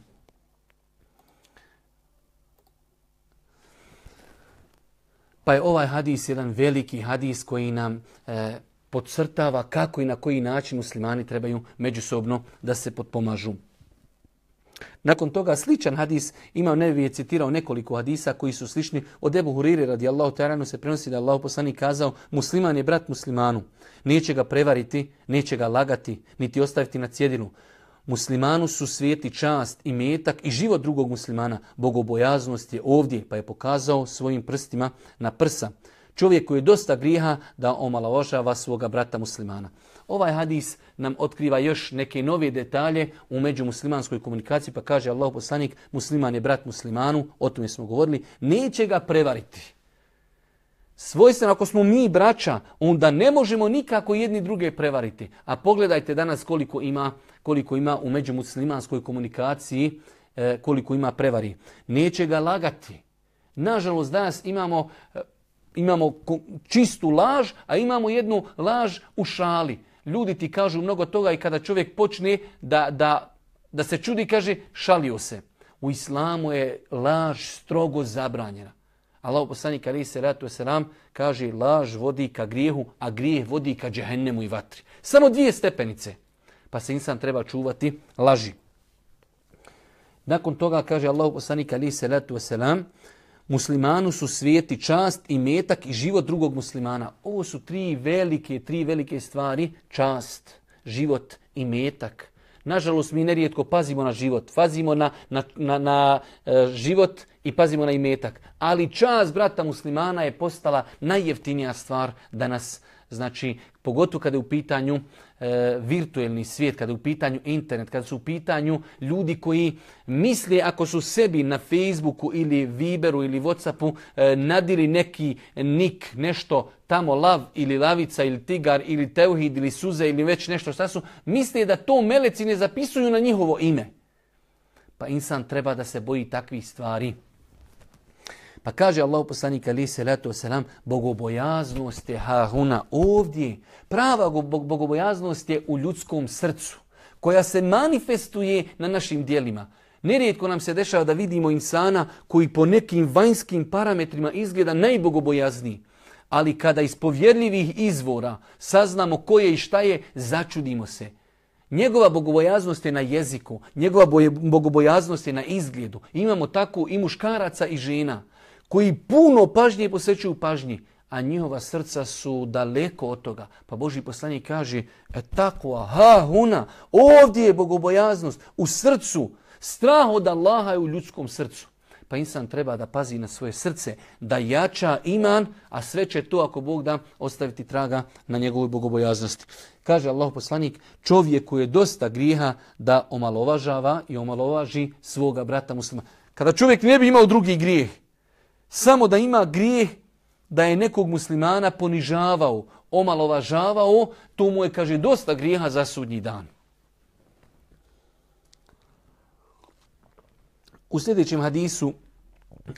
Pa je ovaj hadis jedan veliki hadis koji nam e, podcrtava kako i na koji način muslimani trebaju međusobno da se potpomažu. Nakon toga sličan hadis ima u nevi je citirao nekoliko hadisa koji su slični. Od Ebu Hurire radi Allahu Teheranu se prenosi da Allahu poslani kazao musliman je brat muslimanu, neće ga prevariti, neće ga lagati, niti ostaviti na cjedinu. Muslimanu su svijeti čast i metak i život drugog muslimana. Bogobojaznost je ovdje pa je pokazao svojim prstima na prsa. Čovjek koji je dosta griha da omalovožava svoga brata muslimana. Ovaj hadis nam otkriva još neke nove detalje u među muslimanskoj komunikaciji, pa kaže Allah poslanik, musliman je brat muslimanu, o tome smo govorili, neće ga prevariti. Svojstveno, ako smo mi braća, onda ne možemo nikako jedni druge prevariti. A pogledajte danas koliko ima, koliko ima u među muslimanskoj komunikaciji, e, koliko ima prevari. Neće ga lagati. Nažalost, danas imamo e, imamo čistu laž, a imamo jednu laž u šali ljudi ti kažu mnogo toga i kada čovjek počne da, da, da se čudi, kaže šalio se. U islamu je laž strogo zabranjena. Allah poslanik ali se ratu selam kaže laž vodi ka grijehu, a grijeh vodi ka džehennemu i vatri. Samo dvije stepenice. Pa se insan treba čuvati laži. Nakon toga kaže Allah poslanik ali se ratu selam uh, muslimanu su svijeti čast i metak i život drugog muslimana. Ovo su tri velike, tri velike stvari. Čast, život i metak. Nažalost, mi nerijetko pazimo na život. Pazimo na, na, na, na e, život i pazimo na imetak. Ali čast brata muslimana je postala najjeftinija stvar danas. Znači, pogotovo kada je u pitanju e, virtuelni svijet, kada je u pitanju internet, kada su u pitanju ljudi koji misle ako su sebi na Facebooku ili Viberu ili Whatsappu e, nadili neki nik, nešto tamo lav ili lavica ili tigar ili teuhid ili suze ili već nešto šta su, misle da to meleci ne zapisuju na njihovo ime. Pa insan treba da se boji takvih stvari. Pa kaže Allahu poslanik ali se letu selam bogobojaznost je Haruna ovdje. Prava bogobojaznost je u ljudskom srcu koja se manifestuje na našim dijelima. Nerijetko nam se dešava da vidimo insana koji po nekim vanjskim parametrima izgleda najbogobojazniji. Ali kada iz povjerljivih izvora saznamo ko je i šta je, začudimo se. Njegova bogobojaznost je na jeziku, njegova bogobojaznost je na izgledu. Imamo tako i muškaraca i žena koji puno pažnje posvećuju pažnji, a njihova srca su daleko od toga. Pa Boži poslanji kaže, e tako, aha, huna, ovdje je bogobojaznost, u srcu, strah od Allaha je u ljudskom srcu. Pa insan treba da pazi na svoje srce, da jača iman, a sve će to ako Bog da ostaviti traga na njegovoj bogobojaznosti. Kaže Allah poslanik, čovjek koji je dosta griha da omalovažava i omalovaži svoga brata muslima. Kada čovjek ne bi imao drugi grijeh, samo da ima grijeh da je nekog muslimana ponižavao, omalovažavao, to mu je, kaže, dosta grijeha za sudnji dan. U sljedećem hadisu,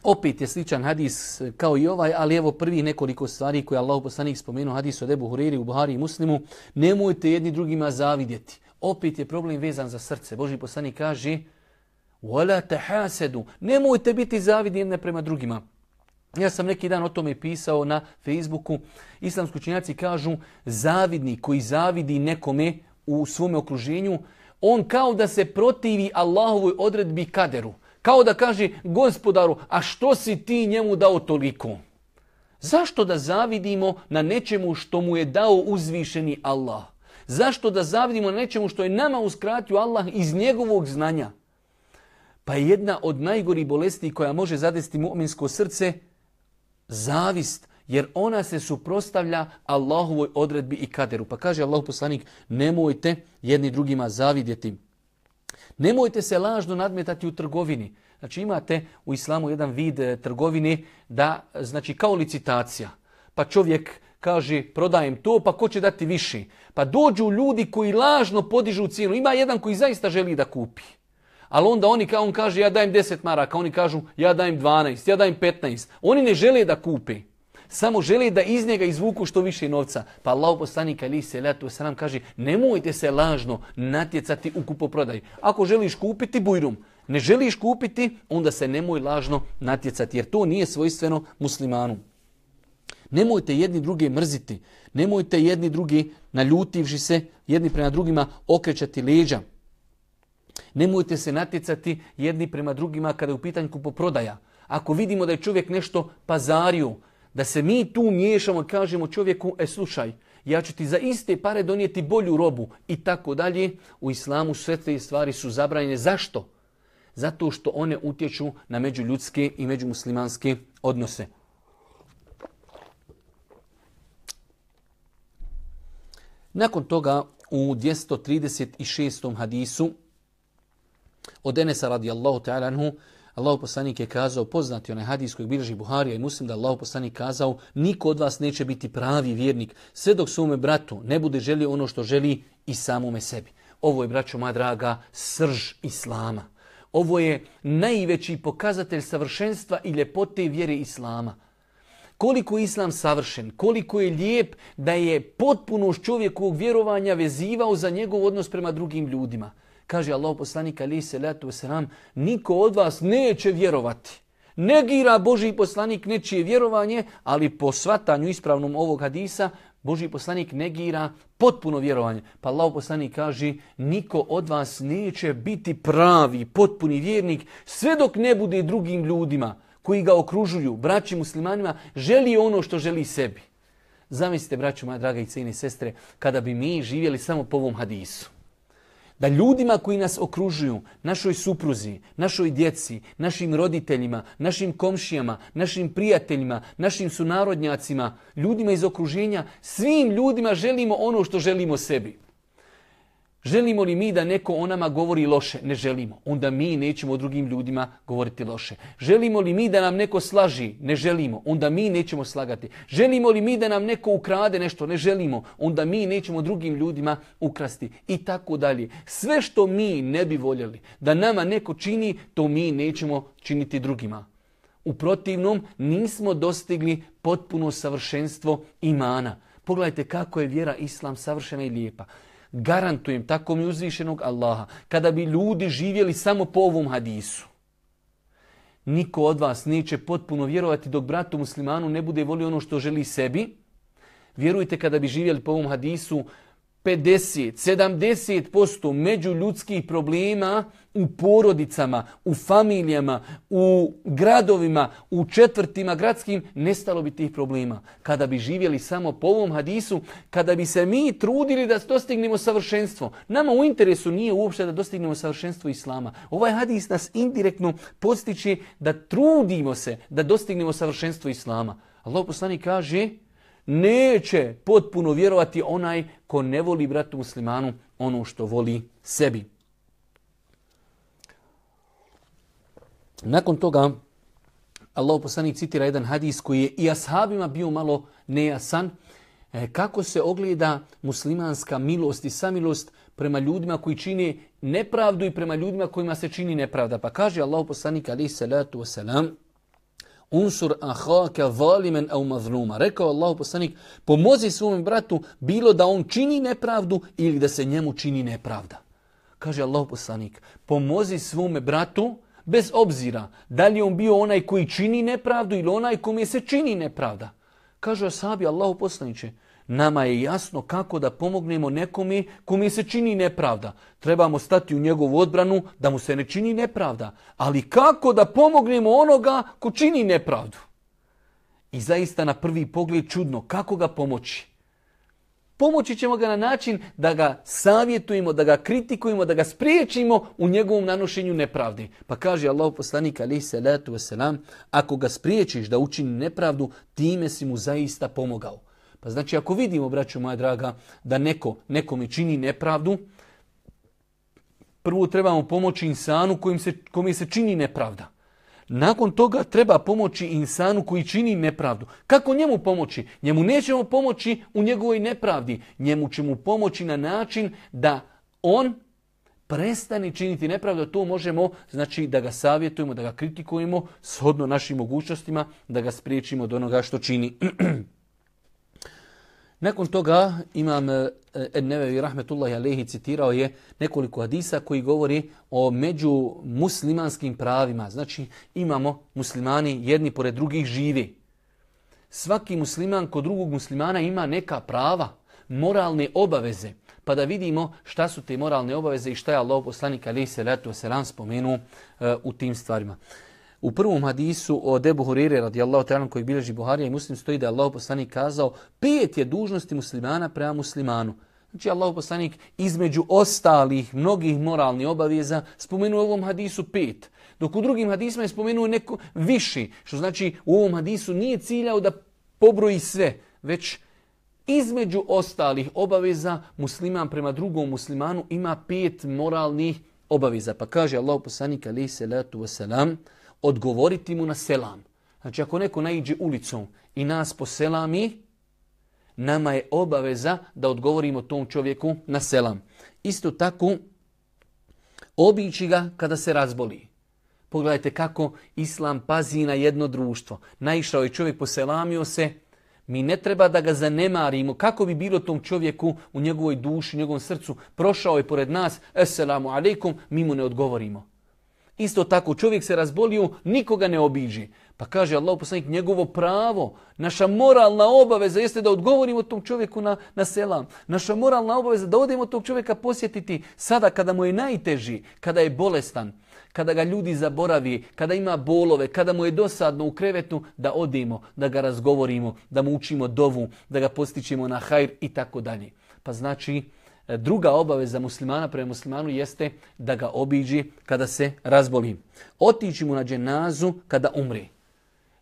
opet je sličan hadis eh, kao i ovaj, ali evo prvi nekoliko stvari koje je Allah poslanik spomenuo, hadis od Ebu Huriri u Buhari i Muslimu, nemojte jedni drugima zavidjeti. Opet je problem vezan za srce. Boži poslanik kaže, وَلَا تَحَاسَدُ Nemojte biti zavidni prema drugima. Ja sam neki dan o tome pisao na Facebooku. Islamski učenjaci kažu zavidni koji zavidi nekome u svom okruženju, on kao da se protivi Allahovoj odredbi kaderu. Kao da kaže gospodaru, a što si ti njemu dao toliko? Zašto da zavidimo na nečemu što mu je dao uzvišeni Allah? Zašto da zavidimo na nečemu što je nama uskratio Allah iz njegovog znanja? Pa jedna od najgori bolesti koja može zadesti mu'minsko srce, zavist, jer ona se suprostavlja Allahovoj odredbi i kaderu. Pa kaže Allah poslanik, nemojte jedni drugima zavidjeti. Nemojte se lažno nadmetati u trgovini. Znači imate u islamu jedan vid e, trgovine da, znači kao licitacija. Pa čovjek kaže prodajem to, pa ko će dati više? Pa dođu ljudi koji lažno podižu cijenu. Ima jedan koji zaista želi da kupi. Ali onda oni, kao on kaže, ja dajem 10 maraka, oni kažu, ja dajem 12, ja dajem 15. Oni ne žele da kupe, samo žele da iz njega izvuku što više novca. Pa Allah poslanik ali se letu sram kaže, nemojte se lažno natjecati u kupoprodaji. Ako želiš kupiti, bujrum. Ne želiš kupiti, onda se nemoj lažno natjecati, jer to nije svojstveno muslimanu. Nemojte jedni druge mrziti, nemojte jedni drugi naljutivši se jedni prema drugima okrećati leđa. Nemojte se naticati jedni prema drugima kada je u pitanju kupoprodaja. Ako vidimo da je čovjek nešto pazario, da se mi tu miješamo i kažemo čovjeku, e slušaj, ja ću ti za iste pare donijeti bolju robu i tako dalje, u islamu sve te stvari su zabranjene. Zašto? Zato što one utječu na međuljudske i međumuslimanske odnose. Nakon toga u 236. hadisu od Enesa radijallahu ta'ala anhu, Allahu poslanik je kazao, poznati onaj hadis kojeg bilježi Buharija i muslim, da Allahu poslanik kazao, niko od vas neće biti pravi vjernik, sve dok svome bratu ne bude želio ono što želi i samome sebi. Ovo je, braćo moja draga, srž Islama. Ovo je najveći pokazatelj savršenstva i ljepote vjere Islama. Koliko je Islam savršen, koliko je lijep da je potpuno čovjekovog vjerovanja vezivao za njegov odnos prema drugim ljudima. Kaže Allah poslanik ali se letu selam, niko od vas neće vjerovati. Negira Boži poslanik nečije vjerovanje, ali po svatanju ispravnom ovog hadisa, Boži poslanik negira potpuno vjerovanje. Pa Allah poslanik kaže, niko od vas neće biti pravi, potpuni vjernik, sve dok ne bude drugim ljudima koji ga okružuju, braći muslimanima, želi ono što želi sebi. Zamislite, braću moja draga i cijene sestre, kada bi mi živjeli samo po ovom hadisu da ljudima koji nas okružuju, našoj supruzi, našoj djeci, našim roditeljima, našim komšijama, našim prijateljima, našim sunarodnjacima, ljudima iz okruženja, svim ljudima želimo ono što želimo sebi. Želimo li mi da neko o nama govori loše? Ne želimo. Onda mi nećemo o drugim ljudima govoriti loše. Želimo li mi da nam neko slaži? Ne želimo. Onda mi nećemo slagati. Želimo li mi da nam neko ukrade nešto? Ne želimo. Onda mi nećemo drugim ljudima ukrasti. I tako dalje. Sve što mi ne bi voljeli da nama neko čini, to mi nećemo činiti drugima. U protivnom, nismo dostigli potpuno savršenstvo imana. Pogledajte kako je vjera islam savršena i lijepa. Garantujem, tako mi uzvišenog Allaha, kada bi ljudi živjeli samo po ovom hadisu, niko od vas neće potpuno vjerovati dok bratu muslimanu ne bude volio ono što želi sebi. Vjerujte, kada bi živjeli po ovom hadisu, 50, 70% među ljudskih problema u porodicama, u familijama, u gradovima, u četvrtima gradskim, nestalo bi tih problema. Kada bi živjeli samo po ovom hadisu, kada bi se mi trudili da dostignemo savršenstvo. Nama u interesu nije uopšte da dostignemo savršenstvo Islama. Ovaj hadis nas indirektno postiče da trudimo se da dostignemo savršenstvo Islama. Allah poslani kaže neće potpuno vjerovati onaj ko ne voli bratu muslimanu ono što voli sebi. Nakon toga, Allah poslanik citira jedan hadis koji je i ashabima bio malo nejasan. E, kako se ogleda muslimanska milost i samilost prema ljudima koji čine nepravdu i prema ljudima kojima se čini nepravda? Pa kaže Allah poslanik alaih salatu wasalam, unsur ahaka zalimen au mazluma. Rekao Allah poslanik, pomozi svom bratu bilo da on čini nepravdu ili da se njemu čini nepravda. Kaže Allah poslanik, pomozi svom bratu bez obzira da li on bio onaj koji čini nepravdu ili onaj kome se čini nepravda. Kaže sabi Allah poslaniće, Nama je jasno kako da pomognemo nekomi ko mi se čini nepravda. Trebamo stati u njegovu odbranu da mu se ne čini nepravda. Ali kako da pomognemo onoga ko čini nepravdu? I zaista na prvi pogled čudno kako ga pomoći. Pomoći ćemo ga na način da ga savjetujemo, da ga kritikujemo, da ga spriječimo u njegovom nanošenju nepravde. Pa kaže Allah poslanik ali se letu selam, ako ga spriječiš da učini nepravdu, time si mu zaista pomogao. Pa znači ako vidimo, braćo moja draga, da neko nekom čini nepravdu, prvo trebamo pomoći insanu kojim se, kojim se čini nepravda. Nakon toga treba pomoći insanu koji čini nepravdu. Kako njemu pomoći? Njemu nećemo pomoći u njegovoj nepravdi. Njemu ćemo pomoći na način da on prestani činiti nepravdu. To možemo znači, da ga savjetujemo, da ga kritikujemo shodno našim mogućnostima, da ga spriječimo od onoga što čini. Nakon toga imam Ennevevi eh, rahmetullahi alehi citirao je nekoliko hadisa koji govori o među muslimanskim pravima. Znači imamo muslimani jedni pored drugih živi. Svaki musliman kod drugog muslimana ima neka prava, moralne obaveze. Pa da vidimo šta su te moralne obaveze i šta je Allah poslanik alaihi salatu wasalam spomenuo uh, u tim stvarima. U prvom hadisu o Debu Hurire radijallahu ta'ala koji bilježi Buharija i muslim stoji da je Allah poslanik kazao pet je dužnosti muslimana prema muslimanu. Znači Allahu poslanik između ostalih mnogih moralnih obaveza spomenuo u ovom hadisu pet. Dok u drugim hadisima je spomenuo neko viši. Što znači u ovom hadisu nije ciljao da pobroji sve, već između ostalih obaveza musliman prema drugom muslimanu ima pet moralnih obaveza. Pa kaže Allahu poslanik alaih salatu wasalam, odgovoriti mu na selam. Znači, ako neko naiđe ulicom i nas po selami, nama je obaveza da odgovorimo tom čovjeku na selam. Isto tako, obići ga kada se razboli. Pogledajte kako islam pazi na jedno društvo. Naišao je čovjek, poselamio se. Mi ne treba da ga zanemarimo. Kako bi bilo tom čovjeku u njegovoj duši, u njegovom srcu? Prošao je pored nas, eselamu alaikum, mi mu ne odgovorimo. Isto tako, čovjek se razbolio, nikoga ne obiđi. Pa kaže Allah poslanik, njegovo pravo, naša moralna obaveza jeste da odgovorimo tom čovjeku na, na selam. Naša moralna obaveza da odemo tog čovjeka posjetiti sada kada mu je najteži, kada je bolestan, kada ga ljudi zaboravi, kada ima bolove, kada mu je dosadno u krevetu, da odemo, da ga razgovorimo, da mu učimo dovu, da ga postićemo na hajr i tako dalje. Pa znači, druga obaveza muslimana prema muslimanu jeste da ga obiđi kada se razboli. Otići mu na dženazu kada umri.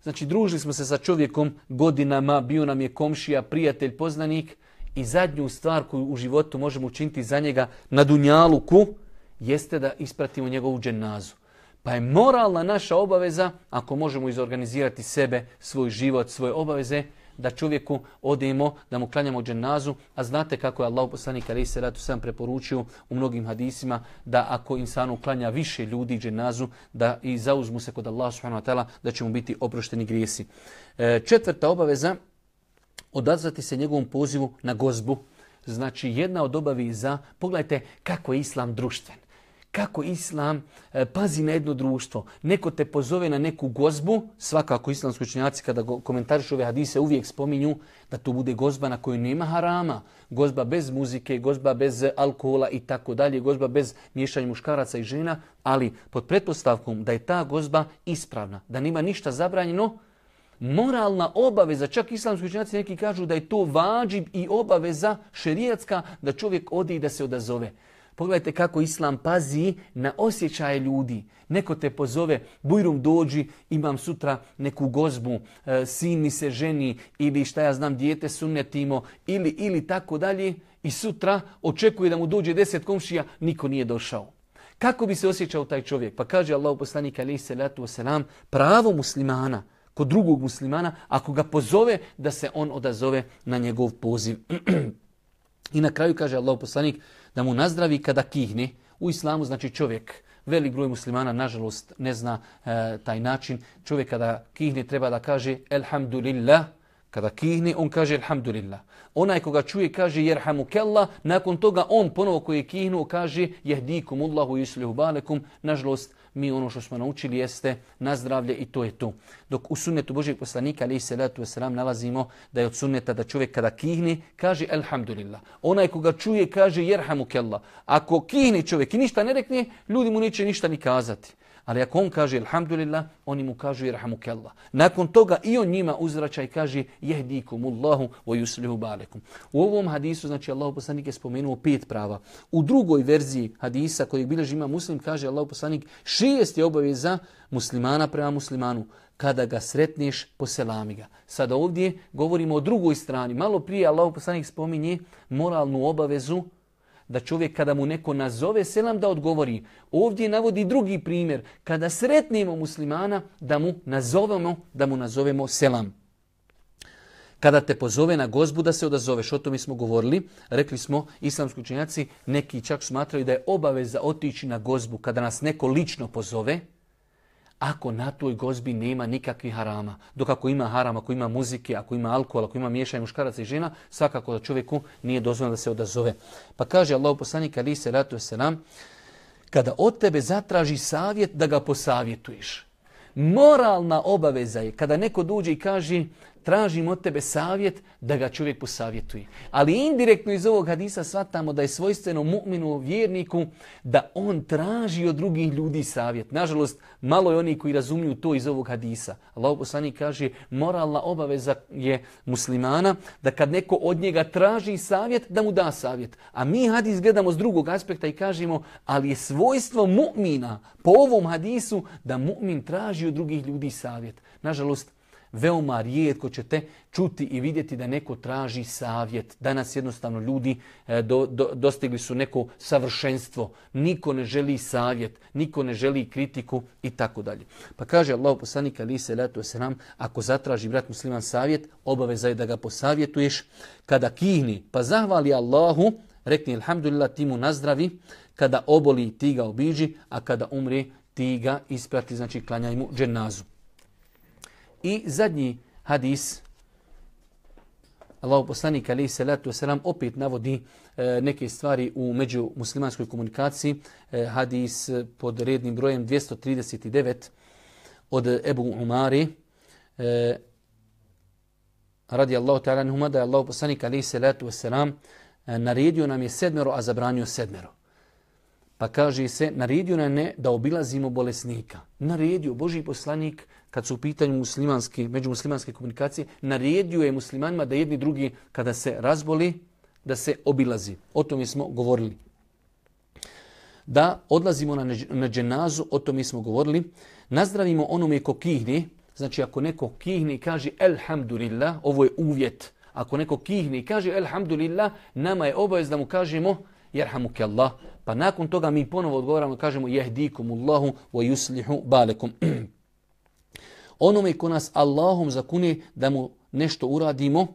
Znači, družili smo se sa čovjekom godinama, bio nam je komšija, prijatelj, poznanik i zadnju stvar koju u životu možemo učiniti za njega na dunjaluku jeste da ispratimo njegovu dženazu. Pa je moralna naša obaveza, ako možemo izorganizirati sebe, svoj život, svoje obaveze, da čovjeku odemo, da mu klanjamo dženazu, a znate kako je Allah poslanik Ali se ratu sam preporučio u mnogim hadisima da ako insanu klanja više ljudi dženazu, da i zauzmu se kod Allah subhanahu wa ta'ala, da će mu biti oprošteni grijesi. E, četvrta obaveza, odazvati se njegovom pozivu na gozbu. Znači jedna od obaviza, pogledajte kako je islam društven kako islam e, pazi na jedno društvo. Neko te pozove na neku gozbu, svakako islamski učenjaci kada komentariš ove hadise uvijek spominju da to bude gozba na kojoj nema harama, gozba bez muzike, gozba bez alkohola i tako dalje, gozba bez miješanja muškaraca i žena, ali pod pretpostavkom da je ta gozba ispravna, da nema ništa zabranjeno, moralna obaveza, čak islamski učenjaci neki kažu da je to vađib i obaveza šerijatska da čovjek odi i da se odazove. Pogledajte kako islam pazi na osjećaje ljudi. Neko te pozove, bujrum dođi, imam sutra neku gozbu, e, sin mi se ženi ili šta ja znam, dijete sunnetimo ili, ili tako dalje. I sutra očekuje da mu dođe deset komšija, niko nije došao. Kako bi se osjećao taj čovjek? Pa kaže Allah poslanik alaih salatu wasalam, pravo muslimana, kod drugog muslimana, ako ga pozove, da se on odazove na njegov poziv. I na kraju kaže Allah poslanik da mu nazdravi kada kihne. U islamu znači čovjek, velik broj muslimana, nažalost, ne zna e, taj način. Čovjek kada kihne treba da kaže Elhamdulillah. Kada kihne, on kaže Elhamdulillah. Onaj koga čuje kaže Jerhamu Kella, nakon toga on ponovo koji je kihnuo kaže Jehdikum Allahu Yusulihu Balekum, nažalost, mi ono što smo naučili jeste na zdravlje i to je to. Dok u sunnetu Božijeg poslanika ali se letu selam nalazimo da je od sunneta da čovjek kada kihne, kaže elhamdulillah. Onaj koga čuje kaže jerhamukallah. Ako kihni čovjek i ništa ne rekne, ljudi mu neće ništa ni kazati. Ali ako on kaže alhamdulillah, oni mu kažu irhamukallah. Nakon toga i on njima uzvraća i kaže jehdikumullahu wa yuslihu balekum. U ovom hadisu znači Allahu poslanik je spomenuo pet prava. U drugoj verziji hadisa koji bilježi ima muslim kaže Allahu poslanik šest je obaveza muslimana prema muslimanu kada ga sretneš poselami ga. Sada ovdje govorimo o drugoj strani. Malo prije Allahu poslanik spominje moralnu obavezu da čovjek kada mu neko nazove selam da odgovori. Ovdje navodi drugi primjer, kada sretnemo muslimana da mu nazovemo, da mu nazovemo selam. Kada te pozove na gozbu da se odazoveš, o mi smo govorili, rekli smo islamski učenjaci, neki čak smatraju da je obaveza otići na gozbu kada nas neko lično pozove, ako na toj gozbi nema nikakvih harama. Dok ako ima harama, ako ima muzike, ako ima alkohol, ako ima miješanje muškaraca i žena, svakako da čovjeku nije dozvoljeno da se odazove. Pa kaže Allah poslanika ali se ratuje se nam, kada od tebe zatraži savjet da ga posavjetuješ. Moralna obaveza je kada neko duđe i kaže tražim od tebe savjet da ga čovjek posavjetuje. Ali indirektno iz ovog hadisa shvatamo da je svojstveno mu'minu vjerniku da on traži od drugih ljudi savjet. Nažalost, malo je oni koji razumiju to iz ovog hadisa. Allah poslani kaže, moralna obaveza je muslimana da kad neko od njega traži savjet, da mu da savjet. A mi hadis gledamo s drugog aspekta i kažemo, ali je svojstvo mu'mina po ovom hadisu da mu'min traži od drugih ljudi savjet. Nažalost, veoma rijetko ćete čuti i vidjeti da neko traži savjet. Danas jednostavno ljudi e, do, do, dostigli su neko savršenstvo. Niko ne želi savjet, niko ne želi kritiku i tako dalje. Pa kaže Allah poslanik Ali se letu se nam, ako zatraži brat musliman savjet, obaveza je da ga posavjetuješ. Kada kihni, pa zahvali Allahu, rekni ilhamdulillah ti mu nazdravi, kada oboli ti ga obiđi, a kada umri ti ga isprati, znači klanjaj mu dženazu. I zadnji hadis, Allahu poslanik alaihi salatu wasalam opet navodi e, neke stvari u među muslimanskoj komunikaciji. E, hadis pod rednim brojem 239 od Ebu Umari. E, radi Allahu ta'ala nuhuma da je Allahu poslanik alaihi salatu wasalam e, naredio nam je sedmero, a zabranio sedmero. Pa kaže se, naredio nam ne da obilazimo bolesnika. Naredio, Boži poslanik kad su u pitanju muslimanski, među muslimanske komunikacije, naredio je muslimanima da jedni drugi, kada se razboli, da se obilazi. O tome smo govorili. Da odlazimo na, na dženazu, o tome smo govorili. Nazdravimo onome ko kihni, znači ako neko kihni i kaže Elhamdulillah, ovo je uvjet. Ako neko kihni i kaže Elhamdulillah, nama je obavez da mu kažemo Jerhamuke Allah. Pa nakon toga mi ponovo odgovaramo i kažemo Jehdikumullahu Allahu wa yuslihu balekum. onome ko nas Allahom zakune da mu nešto uradimo,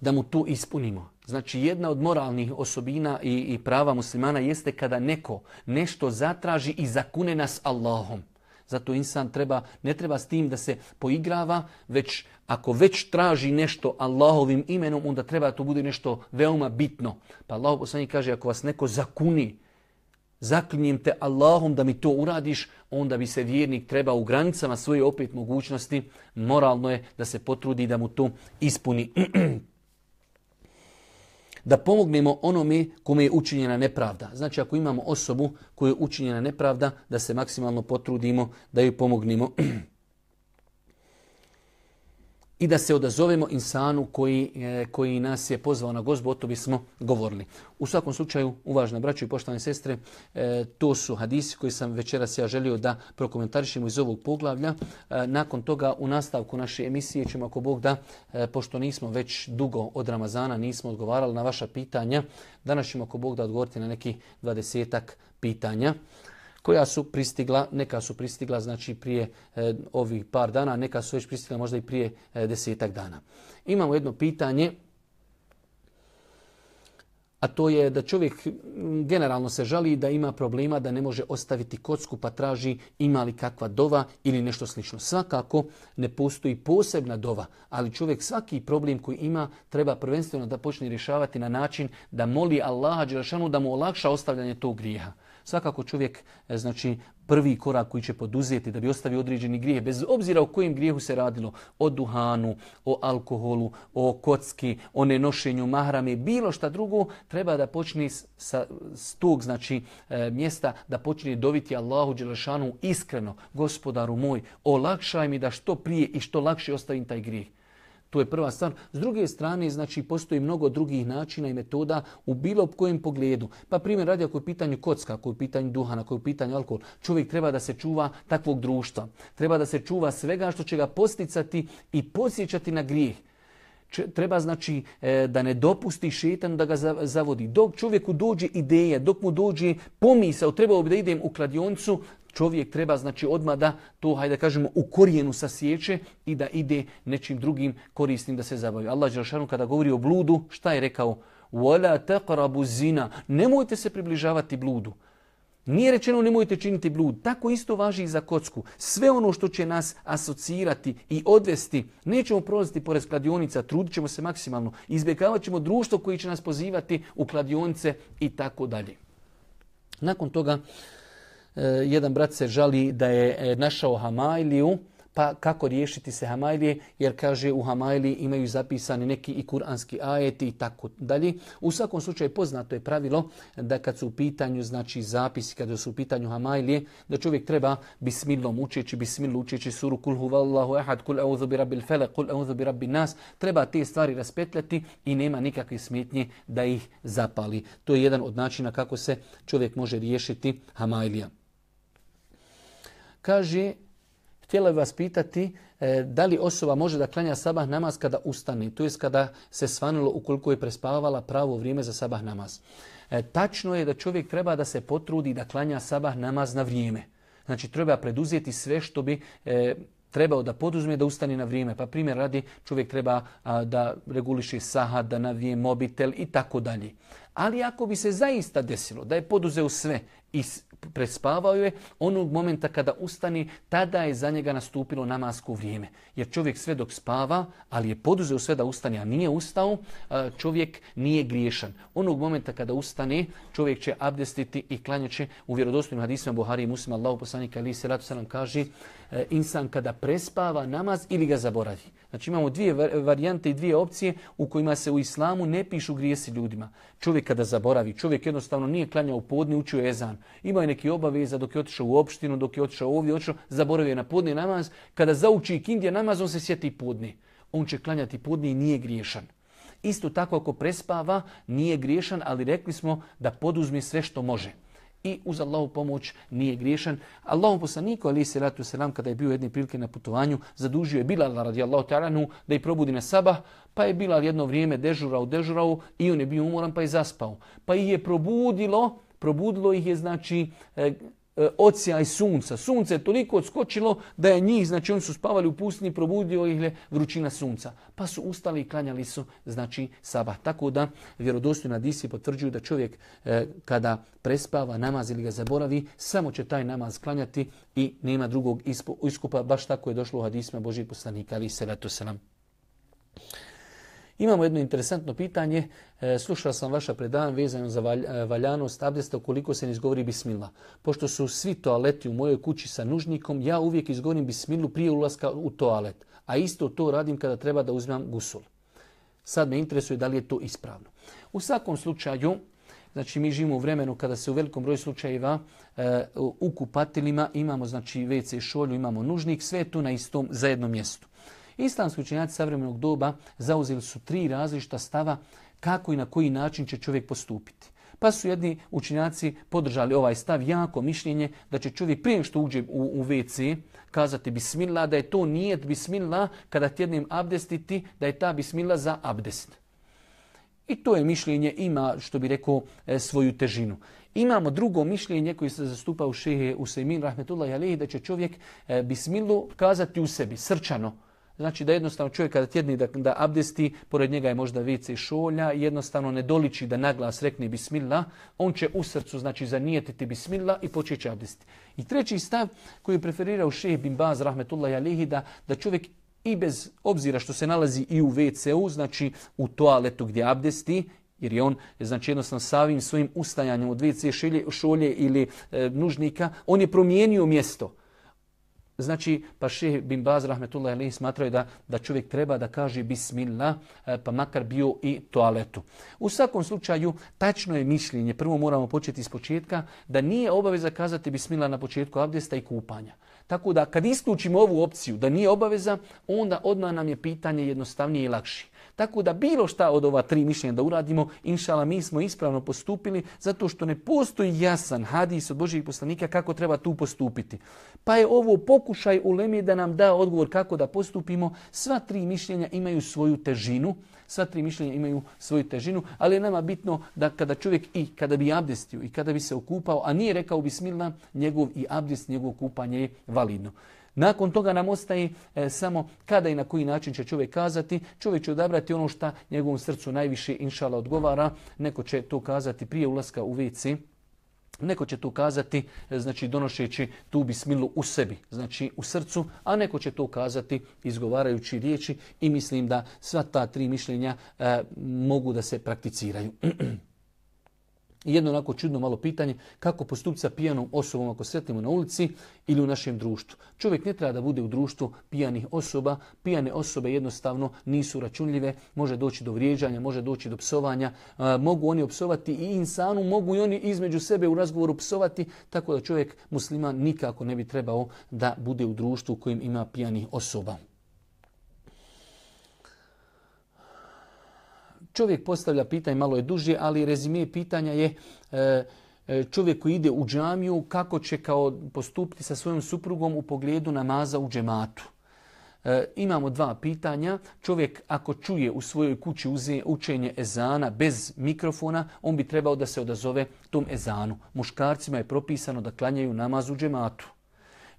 da mu to ispunimo. Znači jedna od moralnih osobina i, i prava muslimana jeste kada neko nešto zatraži i zakune nas Allahom. Zato insan treba, ne treba s tim da se poigrava, već ako već traži nešto Allahovim imenom, onda treba da to bude nešto veoma bitno. Pa Allah poslani kaže, ako vas neko zakuni, zaklinjem te Allahom da mi to uradiš, onda bi se vjernik treba u granicama svoje opet mogućnosti, moralno je da se potrudi da mu to ispuni. da pomognemo onome kome je učinjena nepravda. Znači ako imamo osobu koju je učinjena nepravda, da se maksimalno potrudimo da ju pomognemo. i da se odazovemo insanu koji, e, koji nas je pozvao na gozbu, o to bismo govorili. U svakom slučaju, uvažna braću i poštovane sestre, e, to su hadisi koji sam večeras ja želio da prokomentarišemo iz ovog poglavlja. E, nakon toga u nastavku naše emisije ćemo, ako Bog da, pošto nismo već dugo od Ramazana, nismo odgovarali na vaša pitanja, danas ćemo, ako Bog da, odgovoriti na neki dvadesetak pitanja koja su pristigla, neka su pristigla znači prije e, ovih par dana, neka su već pristigla možda i prije e, desetak dana. Imamo jedno pitanje, a to je da čovjek generalno se žali da ima problema da ne može ostaviti kocku pa traži ima li kakva dova ili nešto slično. Svakako ne postoji posebna dova, ali čovjek svaki problem koji ima treba prvenstveno da počne rješavati na način da moli Allaha Đerašanu da mu olakša ostavljanje tog grijeha svakako čovjek e, znači prvi korak koji će poduzeti da bi ostavio određeni grijeh, bez obzira o kojim grijehu se radilo, o duhanu, o alkoholu, o kocki, o nenošenju mahrame, bilo šta drugo, treba da počne sa, s znači, e, mjesta da počne doviti Allahu dželešanu iskreno, gospodaru moj, olakšaj mi da što prije i što lakše ostavim taj grijeh. To je prva stvar. S druge strane, znači, postoji mnogo drugih načina i metoda u bilo kojem pogledu. Pa primjer, radi ako je pitanje kocka, ako je pitanje duhana, ako je pitanje alkohol, čovjek treba da se čuva takvog društva. Treba da se čuva svega što će ga posticati i posjećati na grijeh. Treba znači e, da ne dopusti šetan da ga zavodi. Dok čovjeku dođe ideja, dok mu dođe pomisao, trebao bi da idem u kladioncu, čovjek treba znači odma da to ajde kažemo u korijenu sa sjeće i da ide nečim drugim korisnim da se zabavi. Allah dželešanu kada govori o bludu, šta je rekao? Wala taqrabu zina. Nemojte se približavati bludu. Nije rečeno nemojte činiti blud. Tako isto važi i za kocku. Sve ono što će nas asocirati i odvesti, nećemo prolaziti pored kladionica, trudit ćemo se maksimalno, izbjegavat ćemo društvo koji će nas pozivati u kladionice i tako dalje. Nakon toga, E, jedan brat se žali da je e, našao Hamajliju, pa kako riješiti se Hamajlije, jer kaže u Hamajliji imaju zapisani neki i kuranski ajeti i tako dalje. U svakom slučaju poznato je pravilo da kad su u pitanju znači zapisi, kad su u pitanju Hamajlije, da čovjek treba bismilom učeći, bismillu učeći suru kul huvallahu ehad, kul euzu bi rabbil fele, kul euzu bi rabbi nas, treba te stvari raspetljati i nema nikakve smetnje da ih zapali. To je jedan od načina kako se čovjek može riješiti Hamajlija kaže, htjela bi vas pitati e, da li osoba može da klanja sabah namaz kada ustane, to je kada se svanilo ukoliko je prespavala pravo vrijeme za sabah namaz. E, tačno je da čovjek treba da se potrudi da klanja sabah namaz na vrijeme. Znači, treba preduzeti sve što bi e, trebao da poduzme da ustane na vrijeme. Pa primjer radi, čovjek treba a, da reguliše saha, da navije mobitel i tako dalje. Ali ako bi se zaista desilo da je poduzeo sve i prespavao je onog momenta kada ustani, tada je za njega nastupilo namasko vrijeme. Jer čovjek sve dok spava, ali je poduzeo sve da ustane, a nije ustao, čovjek nije griješan. Onog momenta kada ustane, čovjek će abdestiti i klanjaće u vjerodostojnim hadisima Buhari i Musima, Allah poslanika ili se ratu sa kaže, E, insan kada prespava namaz ili ga zaboravi. Znači imamo dvije varijante i dvije opcije u kojima se u islamu ne pišu grijesi ljudima. Čovjek kada zaboravi, čovjek jednostavno nije klanjao u podni, učio ezan. Imao je neki obaveza dok je otišao u opštinu, dok je otišao ovdje, otišao, zaboravio je na podni namaz. Kada zauči i ikindija namaz, on se sjeti podni. On će klanjati podni i nije griješan. Isto tako ako prespava, nije griješan, ali rekli smo da poduzmi sve što može i uz Allahu pomoć nije griješan. Allahu poslaniku ali se ratu selam kada je bio jedne prilike na putovanju, zadužio je Bilal radijallahu ta'ala da i probudi na sabah, pa je Bilal jedno vrijeme dežurao, dežurao i on je bio umoran pa je zaspao. Pa i je probudilo, probudilo ih je znači e, E, ocija i sunca. Sunce je toliko odskočilo da je njih, znači oni su spavali u pustini, probudio ih je vrućina sunca. Pa su ustali i klanjali su, znači, sabah. Tako da vjerodostojni hadisi potvrđuju da čovjek e, kada prespava namaz ili ga zaboravi, samo će taj namaz klanjati i nema drugog iskupa. Baš tako je došlo u hadisima Božih poslanika. Ali se vetu se nam. Imamo jedno interesantno pitanje. E, slušao sam vaša predavan vezano za e, valjanost abdesta koliko se ne izgovori bismila. Pošto su svi toaleti u mojoj kući sa nužnikom, ja uvijek izgovorim bismilu prije ulaska u toalet. A isto to radim kada treba da uzmem gusul. Sad me interesuje da li je to ispravno. U svakom slučaju, znači mi živimo u vremenu kada se u velikom broju slučajeva e, u kupatilima imamo znači WC šolju, imamo nužnik, sve je tu na istom zajednom mjestu. Islamski učenjaci savremenog doba zauzeli su tri različita stava kako i na koji način će čovjek postupiti. Pa su jedni učinjaci podržali ovaj stav jako mišljenje da će čovjek prije što uđe u, u WC kazati bismillah, da je to nijet bismillah kada tjednem abdestiti, da je ta bismillah za abdest. I to je mišljenje, ima, što bi rekao, e, svoju težinu. Imamo drugo mišljenje koje se zastupa u šehe Usaimin, rahmetullahi alihi, da će čovjek e, bismillu kazati u sebi, srčano, Znači da jednostavno čovjek kada tjedni da, da abdesti, pored njega je možda vice i šolja, jednostavno ne doliči da naglas rekne bismila, on će u srcu znači zanijetiti bismila i počeće abdesti. I treći stav koji je preferirao šeh bin Baz, rahmetullahi alihi, da, da čovjek i bez obzira što se nalazi i u WC-u, znači u toaletu gdje abdesti, jer je on je znači jednostavno savim svojim ustajanjem od WC šolje, šolje ili e, nužnika, on je promijenio mjesto. Znači, pa šeh bin Baz rahmetullahi alaihi smatraju da da čovjek treba da kaže bismillah, e, pa makar bio i toaletu. U svakom slučaju, tačno je mišljenje, prvo moramo početi iz početka, da nije obaveza kazati bismillah na početku abdesta i kupanja. Tako da, kad isključimo ovu opciju da nije obaveza, onda odmah nam je pitanje jednostavnije i lakši. Tako da bilo šta od ova tri mišljenja da uradimo, inšala mi smo ispravno postupili zato što ne postoji jasan hadis od Božijeg poslanika kako treba tu postupiti. Pa je ovo pokušaj u Lemije da nam da odgovor kako da postupimo. Sva tri mišljenja imaju svoju težinu. Sva tri mišljenja imaju svoju težinu, ali je nama bitno da kada čovjek i kada bi abdestio i kada bi se okupao, a nije rekao bismillah, njegov i abdest, njegov kupanje je validno. Nakon toga nam ostaje e, samo kada i na koji način će čovjek kazati. Čovjek će odabrati ono što njegovom srcu najviše inšala odgovara. Neko će to kazati prije ulaska u WC. Neko će to kazati e, znači donošeći tu bismilu u sebi, znači u srcu, a neko će to kazati izgovarajući riječi i mislim da sva ta tri mišljenja e, mogu da se prakticiraju. jedno onako čudno malo pitanje, kako postupca pijanom osobom ako sretnemo na ulici ili u našem društvu? Čovjek ne treba da bude u društvu pijanih osoba, pijane osobe jednostavno nisu računljive, može doći do vrijeđanja, može doći do psovanja, mogu oni opsovati i insanu, mogu i oni između sebe u razgovoru psovati, tako da čovjek musliman nikako ne bi trebao da bude u društvu u kojem ima pijanih osoba. čovjek postavlja pitanje malo je duže, ali rezime pitanja je e, e, čovjek koji ide u džamiju kako će kao postupiti sa svojom suprugom u pogledu namaza u džematu. E, imamo dva pitanja. Čovjek ako čuje u svojoj kući učenje ezana bez mikrofona, on bi trebao da se odazove tom ezanu. Muškarcima je propisano da klanjaju namaz u džematu.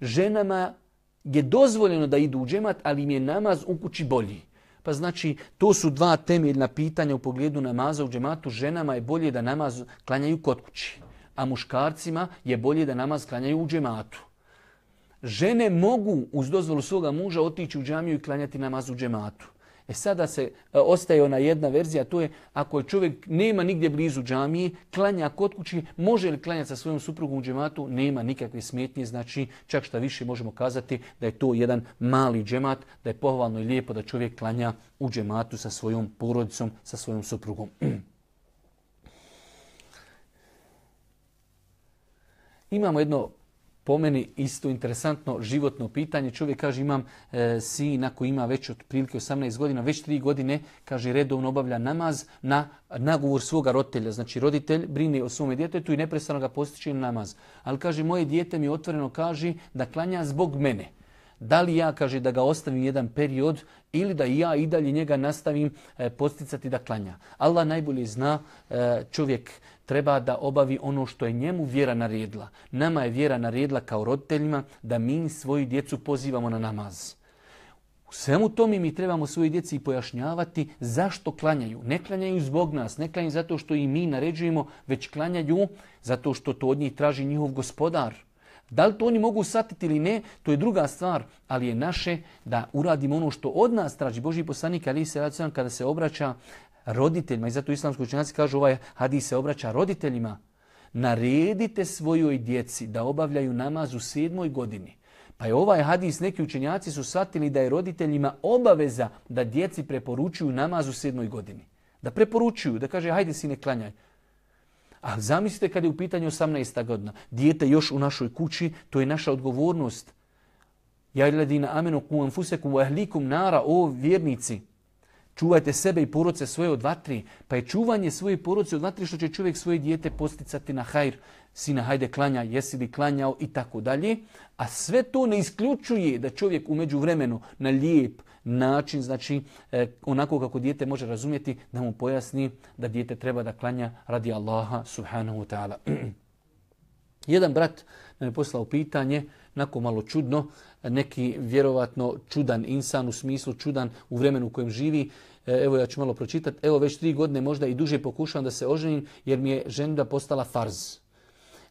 Ženama je dozvoljeno da idu u džemat, ali im je namaz u kući bolji. Pa znači, to su dva temeljna pitanja u pogledu namaza u džematu. Ženama je bolje da namaz klanjaju kod kući, a muškarcima je bolje da namaz klanjaju u džematu. Žene mogu, uz dozvolu svoga muža, otići u džamiju i klanjati namaz u džematu. E sada se e, ostaje ona jedna verzija, to je ako je čovjek nema nigdje blizu džamije, klanja kod kući, može li klanjati sa svojom suprugom u džematu, nema nikakve smetnje, znači čak šta više možemo kazati da je to jedan mali džemat, da je pohvalno i lijepo da čovjek klanja u džematu sa svojom porodicom, sa svojom suprugom. Imamo jedno Pomeni isto interesantno životno pitanje. Čovjek kaže imam e, sina koji ima već od prilike 18 godina, već 3 godine, kaže redovno obavlja namaz na nagovor svoga roditelja. Znači roditelj brini o svome djetetu i neprestano ga postiče na namaz. Ali kaže moje dijete mi otvoreno kaže da klanja zbog mene. Da li ja kaže da ga ostavim jedan period ili da ja i dalje njega nastavim e, posticati da klanja. Allah najbolje zna e, čovjek treba da obavi ono što je njemu vjera naredila. Nama je vjera naredila kao roditeljima da mi svoju djecu pozivamo na namaz. U svemu tome mi trebamo svoje djeci pojašnjavati zašto klanjaju. Ne klanjaju zbog nas, ne klanjaju zato što i mi naređujemo, već klanjaju zato što to od njih traži njihov gospodar. Da li to oni mogu satiti ili ne, to je druga stvar, ali je naše da uradimo ono što od nas traži Boži poslanik Ali se kada se obraća roditeljima. I zato islamski učenjaci kažu ovaj hadis se obraća roditeljima. Naredite svojoj djeci da obavljaju namaz u sedmoj godini. Pa je ovaj hadis, neki učenjaci su shvatili da je roditeljima obaveza da djeci preporučuju namaz u sedmoj godini. Da preporučuju, da kaže hajde sine klanjaj. A zamislite kad je u pitanju 18. godina. Dijete još u našoj kući, to je naša odgovornost. Ja ili ladina amenu kuam fusekum u ehlikum nara, o vjernici. Čuvajte sebe i poroce svoje od vatri, pa je čuvanje svoje poroce od vatri što će čovjek svoje dijete posticati na hajr. Sina, hajde klanja, jesi li klanjao i tako dalje. A sve to ne isključuje da čovjek umeđu vremenu na lijep način, znači eh, onako kako dijete može razumjeti, da mu pojasni da dijete treba da klanja radi Allaha subhanahu wa ta ta'ala. Jedan brat nam je poslao pitanje, eh, nako malo čudno, neki vjerovatno čudan insan u smislu čudan u vremenu u kojem živi. E, evo ja ću malo pročitati. Evo već tri godine možda i duže pokušavam da se oženim jer mi je ženda postala farz.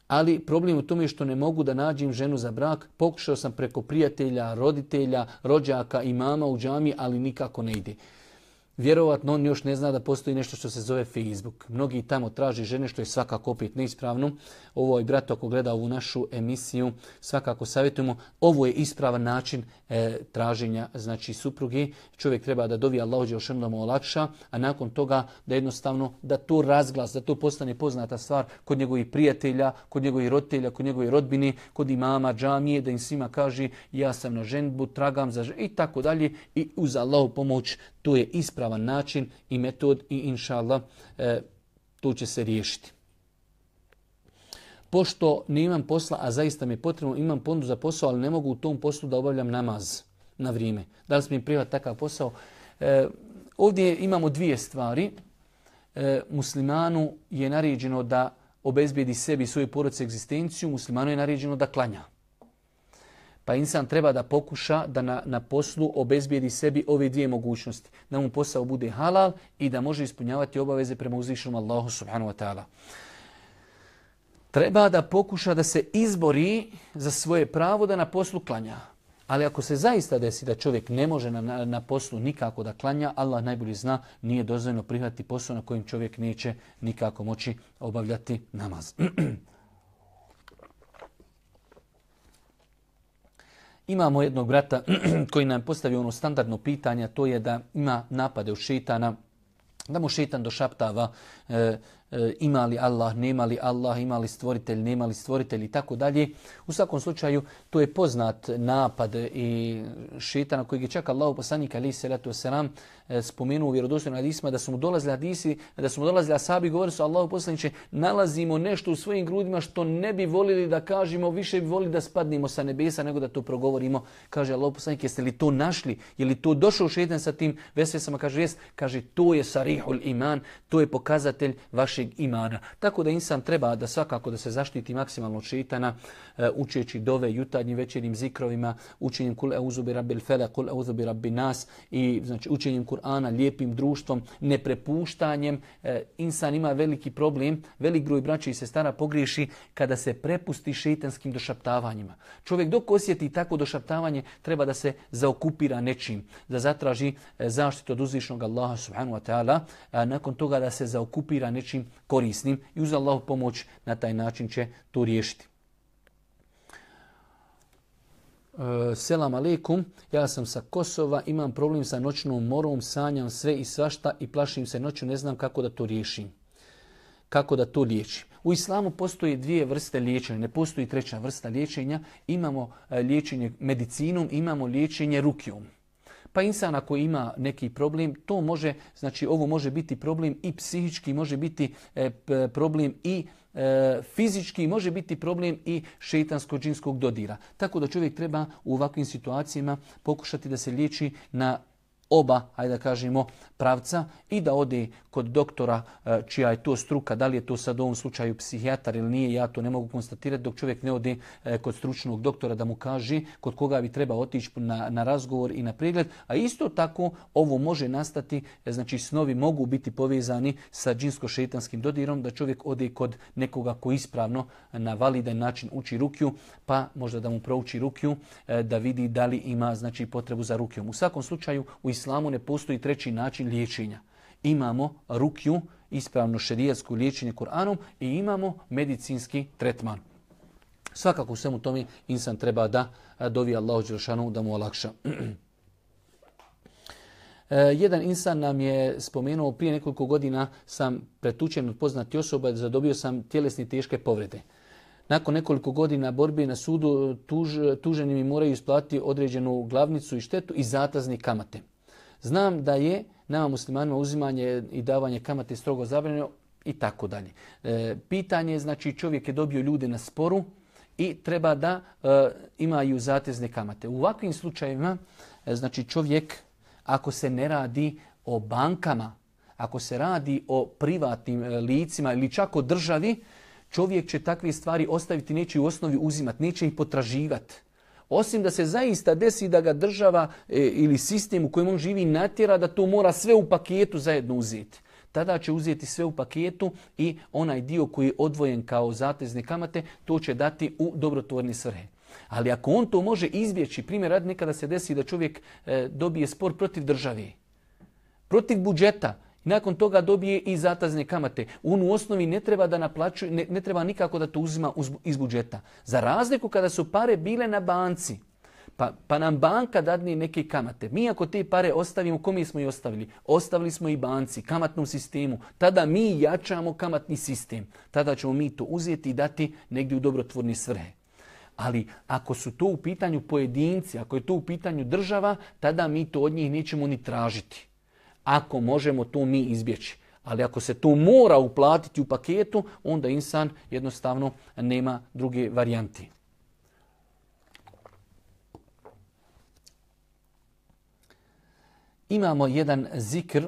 Ali problem u tome je što ne mogu da nađem ženu za brak. Pokušao sam preko prijatelja, roditelja, rođaka i mama u džami, ali nikako ne ide. Vjerovatno on još ne zna da postoji nešto što se zove Facebook. Mnogi tamo traži žene što je svakako opet neispravno ovo je brat ako gleda ovu našu emisiju, svakako savjetujemo, ovo je ispravan način e, traženja znači supruge. Čovjek treba da dovi Allah ođe ošem da mu olakša, a nakon toga da jednostavno da to razglas, da to postane poznata stvar kod njegovih prijatelja, kod njegovih roditelja, kod njegovih rodbine, kod imama, džamije, da im svima kaže ja sam na ženbu, tragam za ženbu i tako dalje i uz Allahu pomoć to je ispravan način i metod i inša Allah, e, to će se riješiti pošto ne imam posla, a zaista mi je potrebno, imam pondu za posao, ali ne mogu u tom poslu da obavljam namaz na vrijeme. Da li smo im privat takav posao? E, ovdje imamo dvije stvari. E, muslimanu je naređeno da obezbijedi sebi svoju porodce egzistenciju, muslimanu je naređeno da klanja. Pa insan treba da pokuša da na, na poslu obezbijedi sebi ove dvije mogućnosti. Da mu posao bude halal i da može ispunjavati obaveze prema uzvišnjom Allahu subhanu wa ta'ala treba da pokuša da se izbori za svoje pravo da na poslu klanja. Ali ako se zaista desi da čovjek ne može na, na, na poslu nikako da klanja, Allah najbolji zna, nije dozvoljno prihvatiti posao na kojim čovjek neće nikako moći obavljati namaz. Imamo jednog brata koji nam postavio ono standardno pitanje, to je da ima napade u šitana, da mu šitan došaptava e, E, ima li Allah, nema li Allah, ima li stvoritelj, nema li stvoritelj i tako dalje. U svakom slučaju, to je poznat napad i šetana koji je čak Allah poslanik ali se letu selam e, spomenuo u vjerodostojnim hadisima da su mu dolazili hadisi, da su mu dolazili asabi i govorili su Allahu poslanice nalazimo nešto u svojim grudima što ne bi volili da kažemo, više bi volili da spadnemo sa nebesa nego da to progovorimo. Kaže Allahu poslanik jeste li to našli? Je li to došao šetan sa tim vesvesama? Kaže jes, kaže to je sarihul iman, to je pokazatelj vaše našeg imana. Tako da insan treba da svakako da se zaštiti maksimalno šeitana eh, učeći dove jutarnjim večernim zikrovima, učenjem kul euzu bi rabbil fele, kul euzu bi nas i znači, učenjem Kur'ana lijepim društvom, neprepuštanjem. Eh, insan ima veliki problem, velik broj braća i sestara pogriješi kada se prepusti šeitanskim došaptavanjima. Čovjek dok osjeti tako došaptavanje, treba da se zaokupira nečim, da zatraži eh, zaštitu od uzvišnog Allaha subhanahu wa ta'ala, nakon toga da se zaokupira nečim korisnim i uz Allahu pomoć na taj način će to riješiti. E, selam aleikum, ja sam sa Kosova, imam problem sa noćnom morom, sanjam sve i svašta i plašim se noću, ne znam kako da to riješim, kako da to liječim. U islamu postoje dvije vrste liječenja, ne postoji treća vrsta liječenja, imamo e, liječenje medicinom, imamo liječenje rukijom. Pa insan ako ima neki problem, to može, znači ovo može biti problem i psihički, može biti e, problem i e, fizički, može biti problem i šetansko-đinskog dodira. Tako da čovjek treba u ovakvim situacijama pokušati da se liječi na oba, hajde da kažemo, pravca i da ode kod doktora e, čija je to struka, da li je to sad u ovom slučaju psihijatar ili nije, ja to ne mogu konstatirati dok čovjek ne ode e, kod stručnog doktora da mu kaže kod koga bi treba otići na, na razgovor i na pregled. A isto tako ovo može nastati, e, znači snovi mogu biti povezani sa džinsko-šetanskim dodirom da čovjek ode kod nekoga ko ispravno na validan način uči rukju pa možda da mu prouči rukju da vidi da li ima znači potrebu za rukjom. U svakom slučaju u islamu ne postoji treći način liječenja. Imamo rukju, ispravno šerijatsko liječenje Kur'anom i imamo medicinski tretman. Svakako u svemu tome insan treba da dovi Allahu Đelšanu da mu olakša. E, jedan insan nam je spomenuo, prije nekoliko godina sam pretučen od poznati osoba, zadobio sam tjelesne teške povrede. Nakon nekoliko godina borbe na sudu tuž, tuženi mi moraju isplatiti određenu glavnicu i štetu i zatazni kamate. Znam da je nama muslimanima uzimanje i davanje kamate strogo zabranjeno i tako dalje. E, pitanje je, znači čovjek je dobio ljude na sporu i treba da e, imaju zatezne kamate. U ovakvim slučajevima, e, znači čovjek, ako se ne radi o bankama, ako se radi o privatnim e, licima ili čak o državi, čovjek će takve stvari ostaviti, neće u osnovi uzimati, neće ih potraživati osim da se zaista desi da ga država e, ili sistem u kojem on živi natjera da to mora sve u paketu zajedno uzeti. Tada će uzeti sve u paketu i onaj dio koji je odvojen kao zatezne kamate, to će dati u dobrotvorni svrhe. Ali ako on to može izbjeći, primjer rad nekada se desi da čovjek e, dobije spor protiv državi, protiv budžeta, Nakon toga dobije i zatazne kamate. On u osnovi ne treba da naplaćuje, ne, ne treba nikako da to uzima uz, iz budžeta. Za razliku kada su pare bile na banci, pa, pa nam banka dadne neke kamate. Mi ako te pare ostavimo, kome smo i ostavili? Ostavili smo i banci, kamatnom sistemu. Tada mi jačamo kamatni sistem. Tada ćemo mi to uzeti i dati negdje u dobrotvorni svrhe. Ali ako su to u pitanju pojedinci, ako je to u pitanju država, tada mi to od njih nećemo ni tražiti ako možemo to mi izbjeći. Ali ako se to mora uplatiti u paketu, onda insan jednostavno nema druge varijanti. Imamo jedan zikr.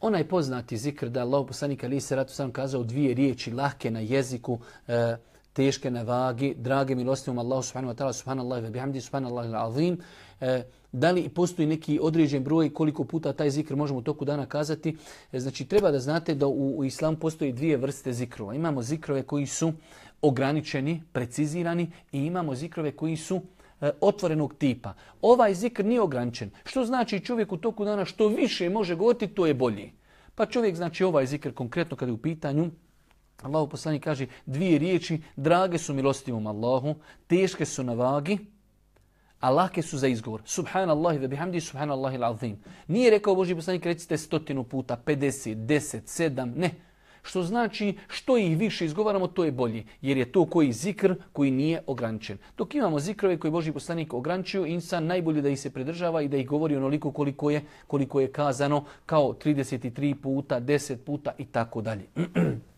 Onaj poznati zikr da Allah poslanika Lise Ratu sam kazao dvije riječi lahke na jeziku, e, teške na vagi, drage milostivom Allahu subhanahu wa ta'ala, subhanallah ve bihamdi, subhanallah azim, e, da li postoji neki određen broj koliko puta taj zikr možemo u toku dana kazati, e, znači treba da znate da u, u islamu postoji dvije vrste zikrova. Imamo zikrove koji su ograničeni, precizirani i imamo zikrove koji su e, otvorenog tipa. Ovaj zikr nije ograničen. Što znači čovjek u toku dana što više može govoriti, to je bolje. Pa čovjek znači ovaj zikr konkretno kada je u pitanju, Allahu poslanik kaže dvije riječi, drage su milostivom Allahu, teške su na vagi, a lake su za izgovor. Subhanallahi ve bihamdi, subhanallahi l'azim. Nije rekao Boži poslanik, recite stotinu puta, 50, 10, 7, ne. Što znači, što ih više izgovaramo, to je bolji. jer je to koji zikr koji nije ograničen. Dok imamo zikrove koji Boži poslanik ograničuju, insan najbolje da ih se pridržava i da ih govori onoliko koliko je, koliko je kazano, kao 33 puta, 10 puta i tako dalje.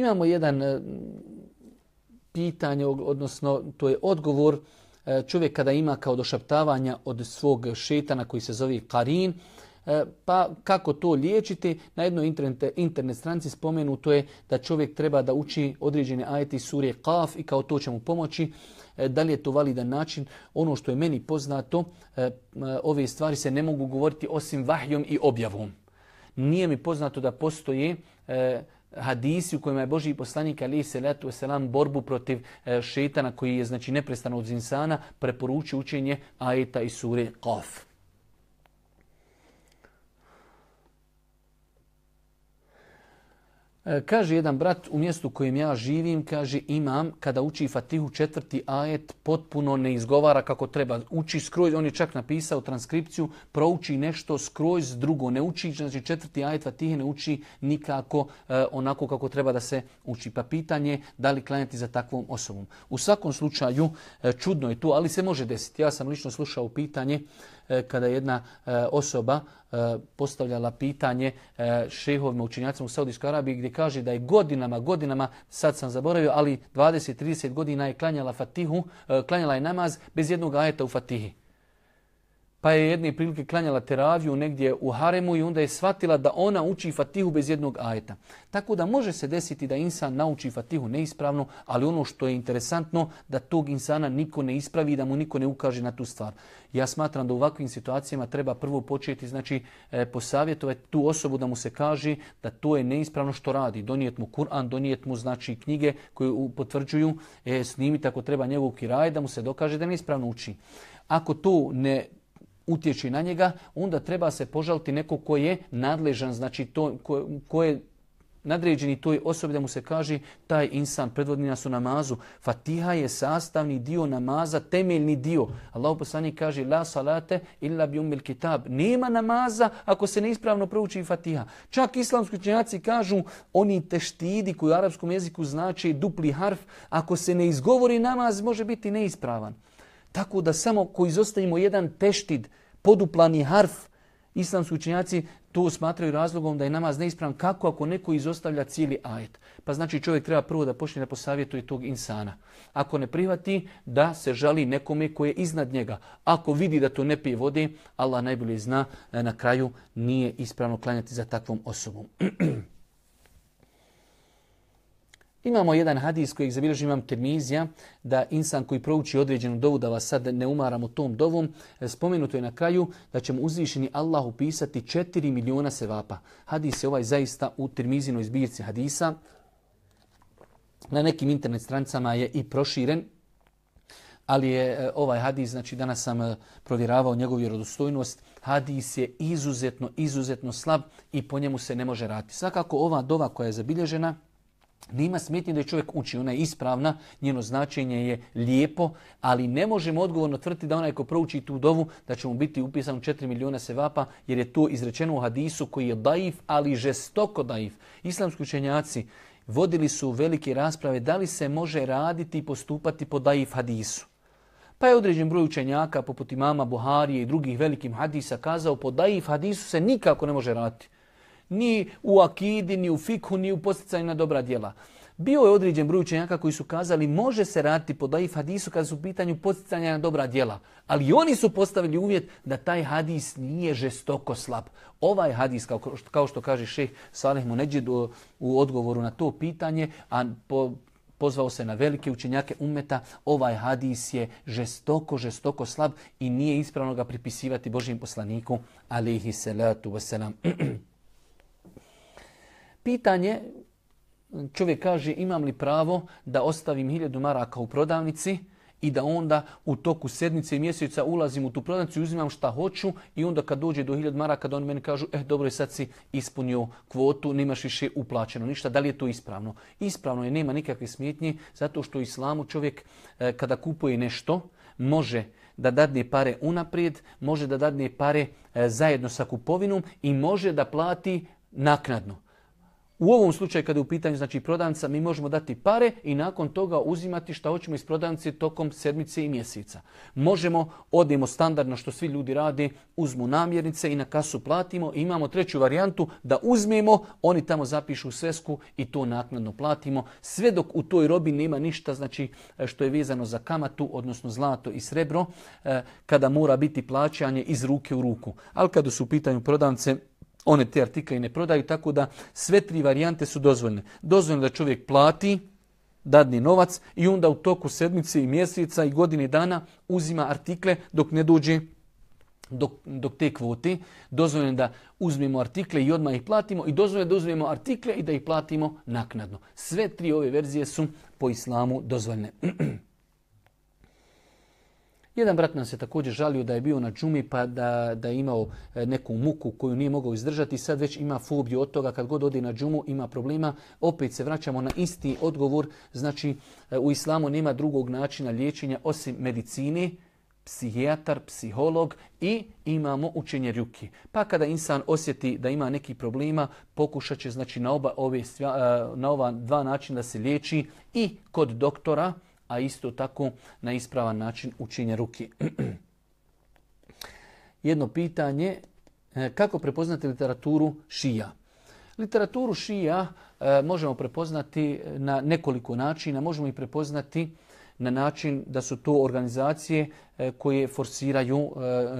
Imamo jedan e, pitanje, odnosno to je odgovor e, čovjek kada ima kao došaptavanja od svog šetana koji se zove Karin, e, pa kako to liječiti? Na jednoj internet, internet stranci spomenu to je da čovjek treba da uči određene ajeti surje kaf i kao to će mu pomoći. Da li je to validan način? Ono što je meni poznato, ove stvari se ne mogu govoriti osim vahjom i objavom. Nije mi poznato da postoje hadisi u kojima je Boži poslanik Ali Seletu Selam borbu protiv e, šetana koji je znači neprestano od insana preporučio učenje ajeta i sure Qaf. E, kaže jedan brat u mjestu u kojem ja živim, kaže imam kada uči Fatihu četvrti ajet potpuno ne izgovara kako treba. Uči skroz, on je čak napisao transkripciju, prouči nešto skroz drugo. Ne uči, znači četvrti ajet Fatihe ne uči nikako e, onako kako treba da se uči. Pa pitanje da li klanjati za takvom osobom. U svakom slučaju e, čudno je to, ali se može desiti. Ja sam lično slušao pitanje. E, kada jedna e, osoba e, postavljala pitanje šehovima učinjacima u Saudijskoj Arabiji gdje kaže da je godinama, godinama, sad sam zaboravio, ali 20-30 godina je klanjala, fatihu, klanjala je namaz bez jednog ajeta u fatihi pa je jedne prilike klanjala teraviju negdje u haremu i onda je svatila da ona uči fatihu bez jednog ajeta. Tako da može se desiti da insan nauči fatihu neispravno, ali ono što je interesantno da tog insana niko ne ispravi da mu niko ne ukaže na tu stvar. Ja smatram da u ovakvim situacijama treba prvo početi znači, e, posavjetovati tu osobu da mu se kaže da to je neispravno što radi. Donijet mu Kur'an, donijet mu znači, knjige koje potvrđuju, e, snimiti tako treba njegov kiraj da mu se dokaže da neispravno uči. Ako to ne utječi na njega, onda treba se požaliti neko ko je nadležan, znači to, ko, ko je nadređeni toj osobi da mu se kaže taj insan predvodni nas u namazu. Fatiha je sastavni dio namaza, temeljni dio. Allah poslani kaže la salate illa bi umil kitab. Nema namaza ako se neispravno prouči Fatiha. Čak islamski učenjaci kažu oni teštidi koji u arapskom jeziku znači dupli harf, ako se ne izgovori namaz može biti neispravan. Tako da samo ko izostavimo jedan teštid, poduplani harf. su učenjaci to smatraju razlogom da je namaz neispravan. Kako ako neko izostavlja cijeli ajet? Pa znači čovjek treba prvo da počne da posavjetuje tog insana. Ako ne prihvati, da se žali nekome koje je iznad njega. Ako vidi da to ne pije vode, Allah najbolje zna e, na kraju nije ispravno klanjati za takvom osobom. Imamo jedan hadis koji zabilježi imam termizija da insan koji prouči određenu dovu da vas sad ne umaramo tom dovom, spomenuto je na kraju da će mu uzvišeni Allah upisati 4 miliona sevapa. Hadis je ovaj zaista u termizinoj zbirci hadisa. Na nekim internet strancama je i proširen, ali je e, ovaj hadis, znači danas sam e, provjeravao njegovu vjerodostojnost, hadis je izuzetno, izuzetno slab i po njemu se ne može rati. Svakako ova dova koja je zabilježena, Nema smetnje da je čovjek uči, ona je ispravna, njeno značenje je lijepo, ali ne možemo odgovorno tvrti da onaj ko prouči tu dovu, da će mu biti upisan 4 miliona sevapa, jer je to izrečeno u hadisu koji je daif, ali žestoko daif. Islamski učenjaci vodili su velike rasprave da li se može raditi i postupati po daif hadisu. Pa je određen broj učenjaka, poput imama Buharije i drugih velikim hadisa, kazao po daif hadisu se nikako ne može raditi ni u akidi, ni u fikhu, ni u posticanju na dobra djela. Bio je određen broj učenjaka koji su kazali može se raditi po daif hadisu kada su u pitanju posticanja na dobra djela. Ali oni su postavili uvjet da taj hadis nije žestoko slab. Ovaj hadis, kao što, kao što kaže šeh Salih Muneđid u, u odgovoru na to pitanje, a po, pozvao se na velike učenjake umeta, ovaj hadis je žestoko, žestoko slab i nije ispravno ga pripisivati Božijem poslaniku, alihi salatu wasalam. Pitanje, čovjek kaže imam li pravo da ostavim hiljadu maraka u prodavnici i da onda u toku sedmice i mjeseca ulazim u tu prodavnicu i uzimam šta hoću i onda kad dođe do hiljadu maraka da oni meni kažu eh, dobro je sad si ispunio kvotu, nemaš više uplaćeno ništa, da li je to ispravno? Ispravno je, nema nikakve smjetnje zato što islamu čovjek e, kada kupuje nešto može da dadne pare unaprijed, može da dadne pare e, zajedno sa kupovinom i može da plati naknadno. U ovom slučaju kada je u pitanju znači prodanca, mi možemo dati pare i nakon toga uzimati šta hoćemo iz prodanci tokom sedmice i mjeseca. Možemo, odemo standardno što svi ljudi rade, uzmu namjernice i na kasu platimo. I imamo treću varijantu da uzmemo, oni tamo zapišu u svesku i to naknadno platimo. Sve dok u toj robi nema ništa znači što je vezano za kamatu, odnosno zlato i srebro, eh, kada mora biti plaćanje iz ruke u ruku. Ali kada su u pitanju prodance, one te artikle ne prodaju, tako da sve tri varijante su dozvoljene. Dozvoljeno da čovjek plati, dadni novac i onda u toku sedmice i mjeseca i godine dana uzima artikle dok ne dođe dok, dok te kvote. Dozvoljeno da uzmemo artikle i odmah ih platimo i dozvoljeno da uzmemo artikle i da ih platimo naknadno. Sve tri ove verzije su po islamu dozvoljene. Jedan brat nam se također žalio da je bio na džumi pa da, da je imao e, neku muku koju nije mogao izdržati. Sad već ima fobiju od toga kad god ode na džumu ima problema. Opet se vraćamo na isti odgovor. Znači e, u islamu nema drugog načina liječenja osim medicini psihijatar, psiholog i imamo učenje ruke. Pa kada insan osjeti da ima neki problema, pokušat će znači, na, oba ove, e, na ova dva načina da se liječi i kod doktora, a isto tako na ispravan način učinje ruki. Jedno pitanje, e, kako prepoznate literaturu šija? Literaturu šija e, možemo prepoznati na nekoliko načina, možemo i prepoznati na način da su to organizacije e, koje forsiraju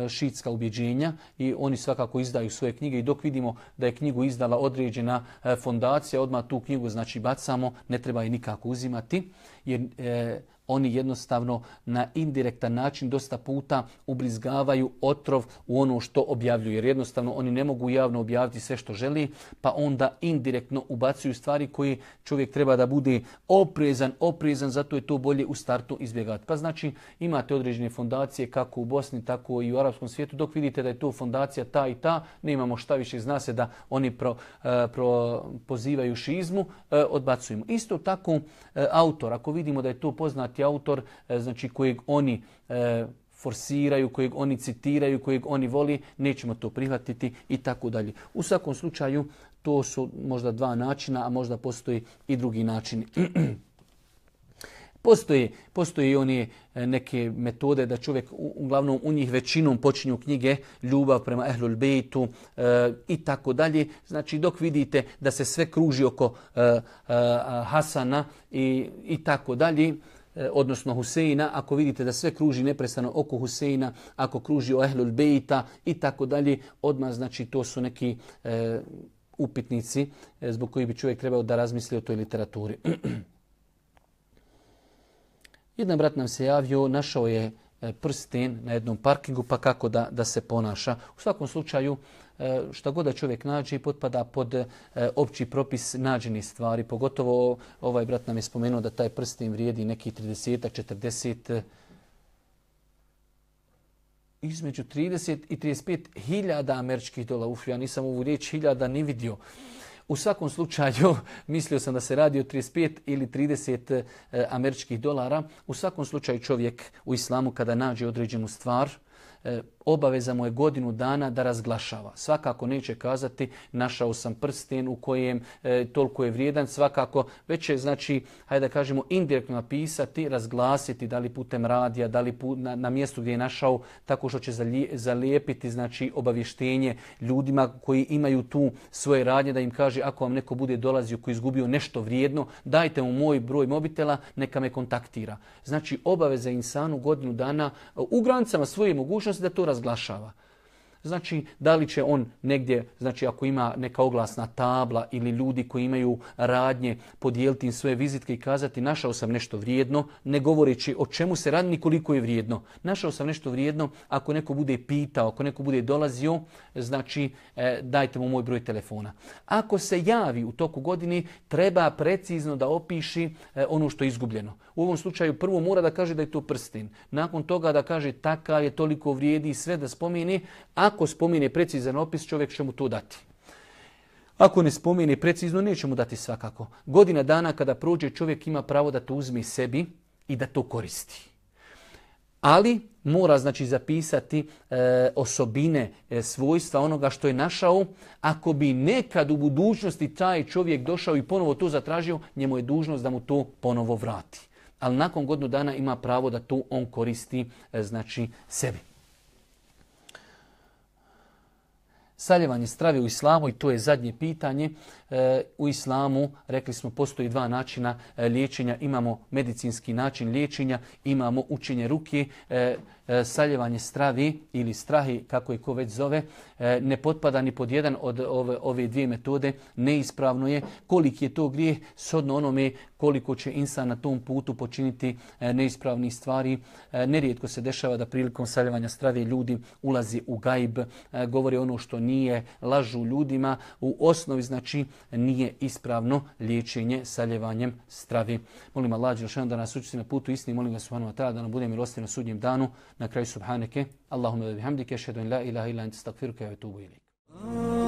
e, šitska ubjeđenja i oni svakako izdaju svoje knjige i dok vidimo da je knjigu izdala određena e, fondacija, odmah tu knjigu znači bacamo, ne treba je nikako uzimati jer oni jednostavno na indirektan način dosta puta ublizgavaju otrov u ono što objavljuju. Jer jednostavno oni ne mogu javno objaviti sve što želi, pa onda indirektno ubacuju stvari koji čovjek treba da bude oprezan, oprezan, zato je to bolje u startu izbjegati. Pa znači imate određene fondacije kako u Bosni, tako i u arapskom svijetu. Dok vidite da je to fondacija ta i ta, ne imamo šta više, zna se da oni pro, e, pro pozivaju šizmu, e, odbacujemo. Isto tako e, autor, ako vidimo da je to poznat poznati autor e, znači kojeg oni e, forsiraju, kojeg oni citiraju, kojeg oni voli, nećemo to prihvatiti i tako dalje. U svakom slučaju to su možda dva načina, a možda postoji i drugi način. Postoje, postoje i one e, neke metode da čovjek, uglavnom u njih većinom počinju knjige ljubav prema Ehlul Bejtu e, i tako dalje. Znači dok vidite da se sve kruži oko e, e, Hasana i, i tako dalje, E, odnosno Huseina, ako vidite da sve kruži neprestano oko Huseina, ako kruži o Ehlul Bejta i tako dalje, odma znači to su neki e, upitnici e, zbog koji bi čovjek trebao da razmisli o toj literaturi. Jedan brat nam se javio, našao je e, prsten na jednom parkingu, pa kako da, da se ponaša. U svakom slučaju, E, šta god da čovjek nađe i potpada pod e, opći propis nađenih stvari. Pogotovo ovaj brat nam je spomenuo da taj prstin vrijedi neki 30-40 e, između 30 i 35 hiljada američkih dola. Uf, ja nisam ovu riječ hiljada ni vidio. U svakom slučaju, mislio sam da se radi o 35 ili 30 američkih dolara, u svakom slučaju čovjek u islamu kada nađe određenu stvar, E, obaveza mu je godinu dana da razglašava. Svakako neće kazati našao sam prsten u kojem e, toliko je vrijedan, svakako već je znači, hajde da kažemo, indirektno napisati, razglasiti da li putem radija, da li pu, na, na mjestu gdje je našao tako što će zalijepiti znači obavještenje ljudima koji imaju tu svoje radnje da im kaže ako vam neko bude dolazio koji izgubio nešto vrijedno, dajte mu moj broj mobitela, neka me kontaktira. Znači obaveza insanu godinu dana u granicama svoje mogućnosti mogućnosti da to razglašava. Znači, da li će on negdje, znači ako ima neka oglasna tabla ili ljudi koji imaju radnje, podijeliti im svoje vizitke i kazati našao sam nešto vrijedno, ne govoreći o čemu se radi, koliko je vrijedno. Našao sam nešto vrijedno, ako neko bude pitao, ako neko bude dolazio, znači e, dajte mu moj broj telefona. Ako se javi u toku godine, treba precizno da opiši e, ono što je izgubljeno. U ovom slučaju prvo mora da kaže da je to prstin. Nakon toga da kaže takav je, toliko vrijedi sve da spomeni, a Ako spomine precizan opis, čovjek će mu to dati. Ako ne spomine precizno, neće mu dati svakako. Godina dana kada prođe, čovjek ima pravo da to uzme sebi i da to koristi. Ali mora znači zapisati e, osobine, e, svojstva onoga što je našao. Ako bi nekad u budućnosti taj čovjek došao i ponovo to zatražio, njemu je dužnost da mu to ponovo vrati. Ali nakon godinu dana ima pravo da to on koristi e, znači sebi. saljevanje strave u islamu i to je zadnje pitanje. E, u islamu, rekli smo, postoji dva načina e, liječenja. Imamo medicinski način liječenja, imamo učenje ruke, e, saljevanje stravi ili strahi, kako je ko već zove, ne potpada ni pod jedan od ove, ove dvije metode, neispravno je koliki je to grijeh, sodno onome koliko će insan na tom putu počiniti neispravni stvari. Nerijetko se dešava da prilikom saljevanja stravi ljudi ulazi u gaib, govori ono što nije, lažu ljudima. U osnovi, znači, nije ispravno liječenje saljevanjem stravi. Molim Allah Đelšanu da nas učiti na putu istini. Molim ga Subhanu ta'ala, da nam bude milosti na sudnjem danu. Na kraju Subhaneke. Allahumma da bihamdike. Šedun la ilaha ila anta stakfiruke. Ja vetubu ilik. Mm.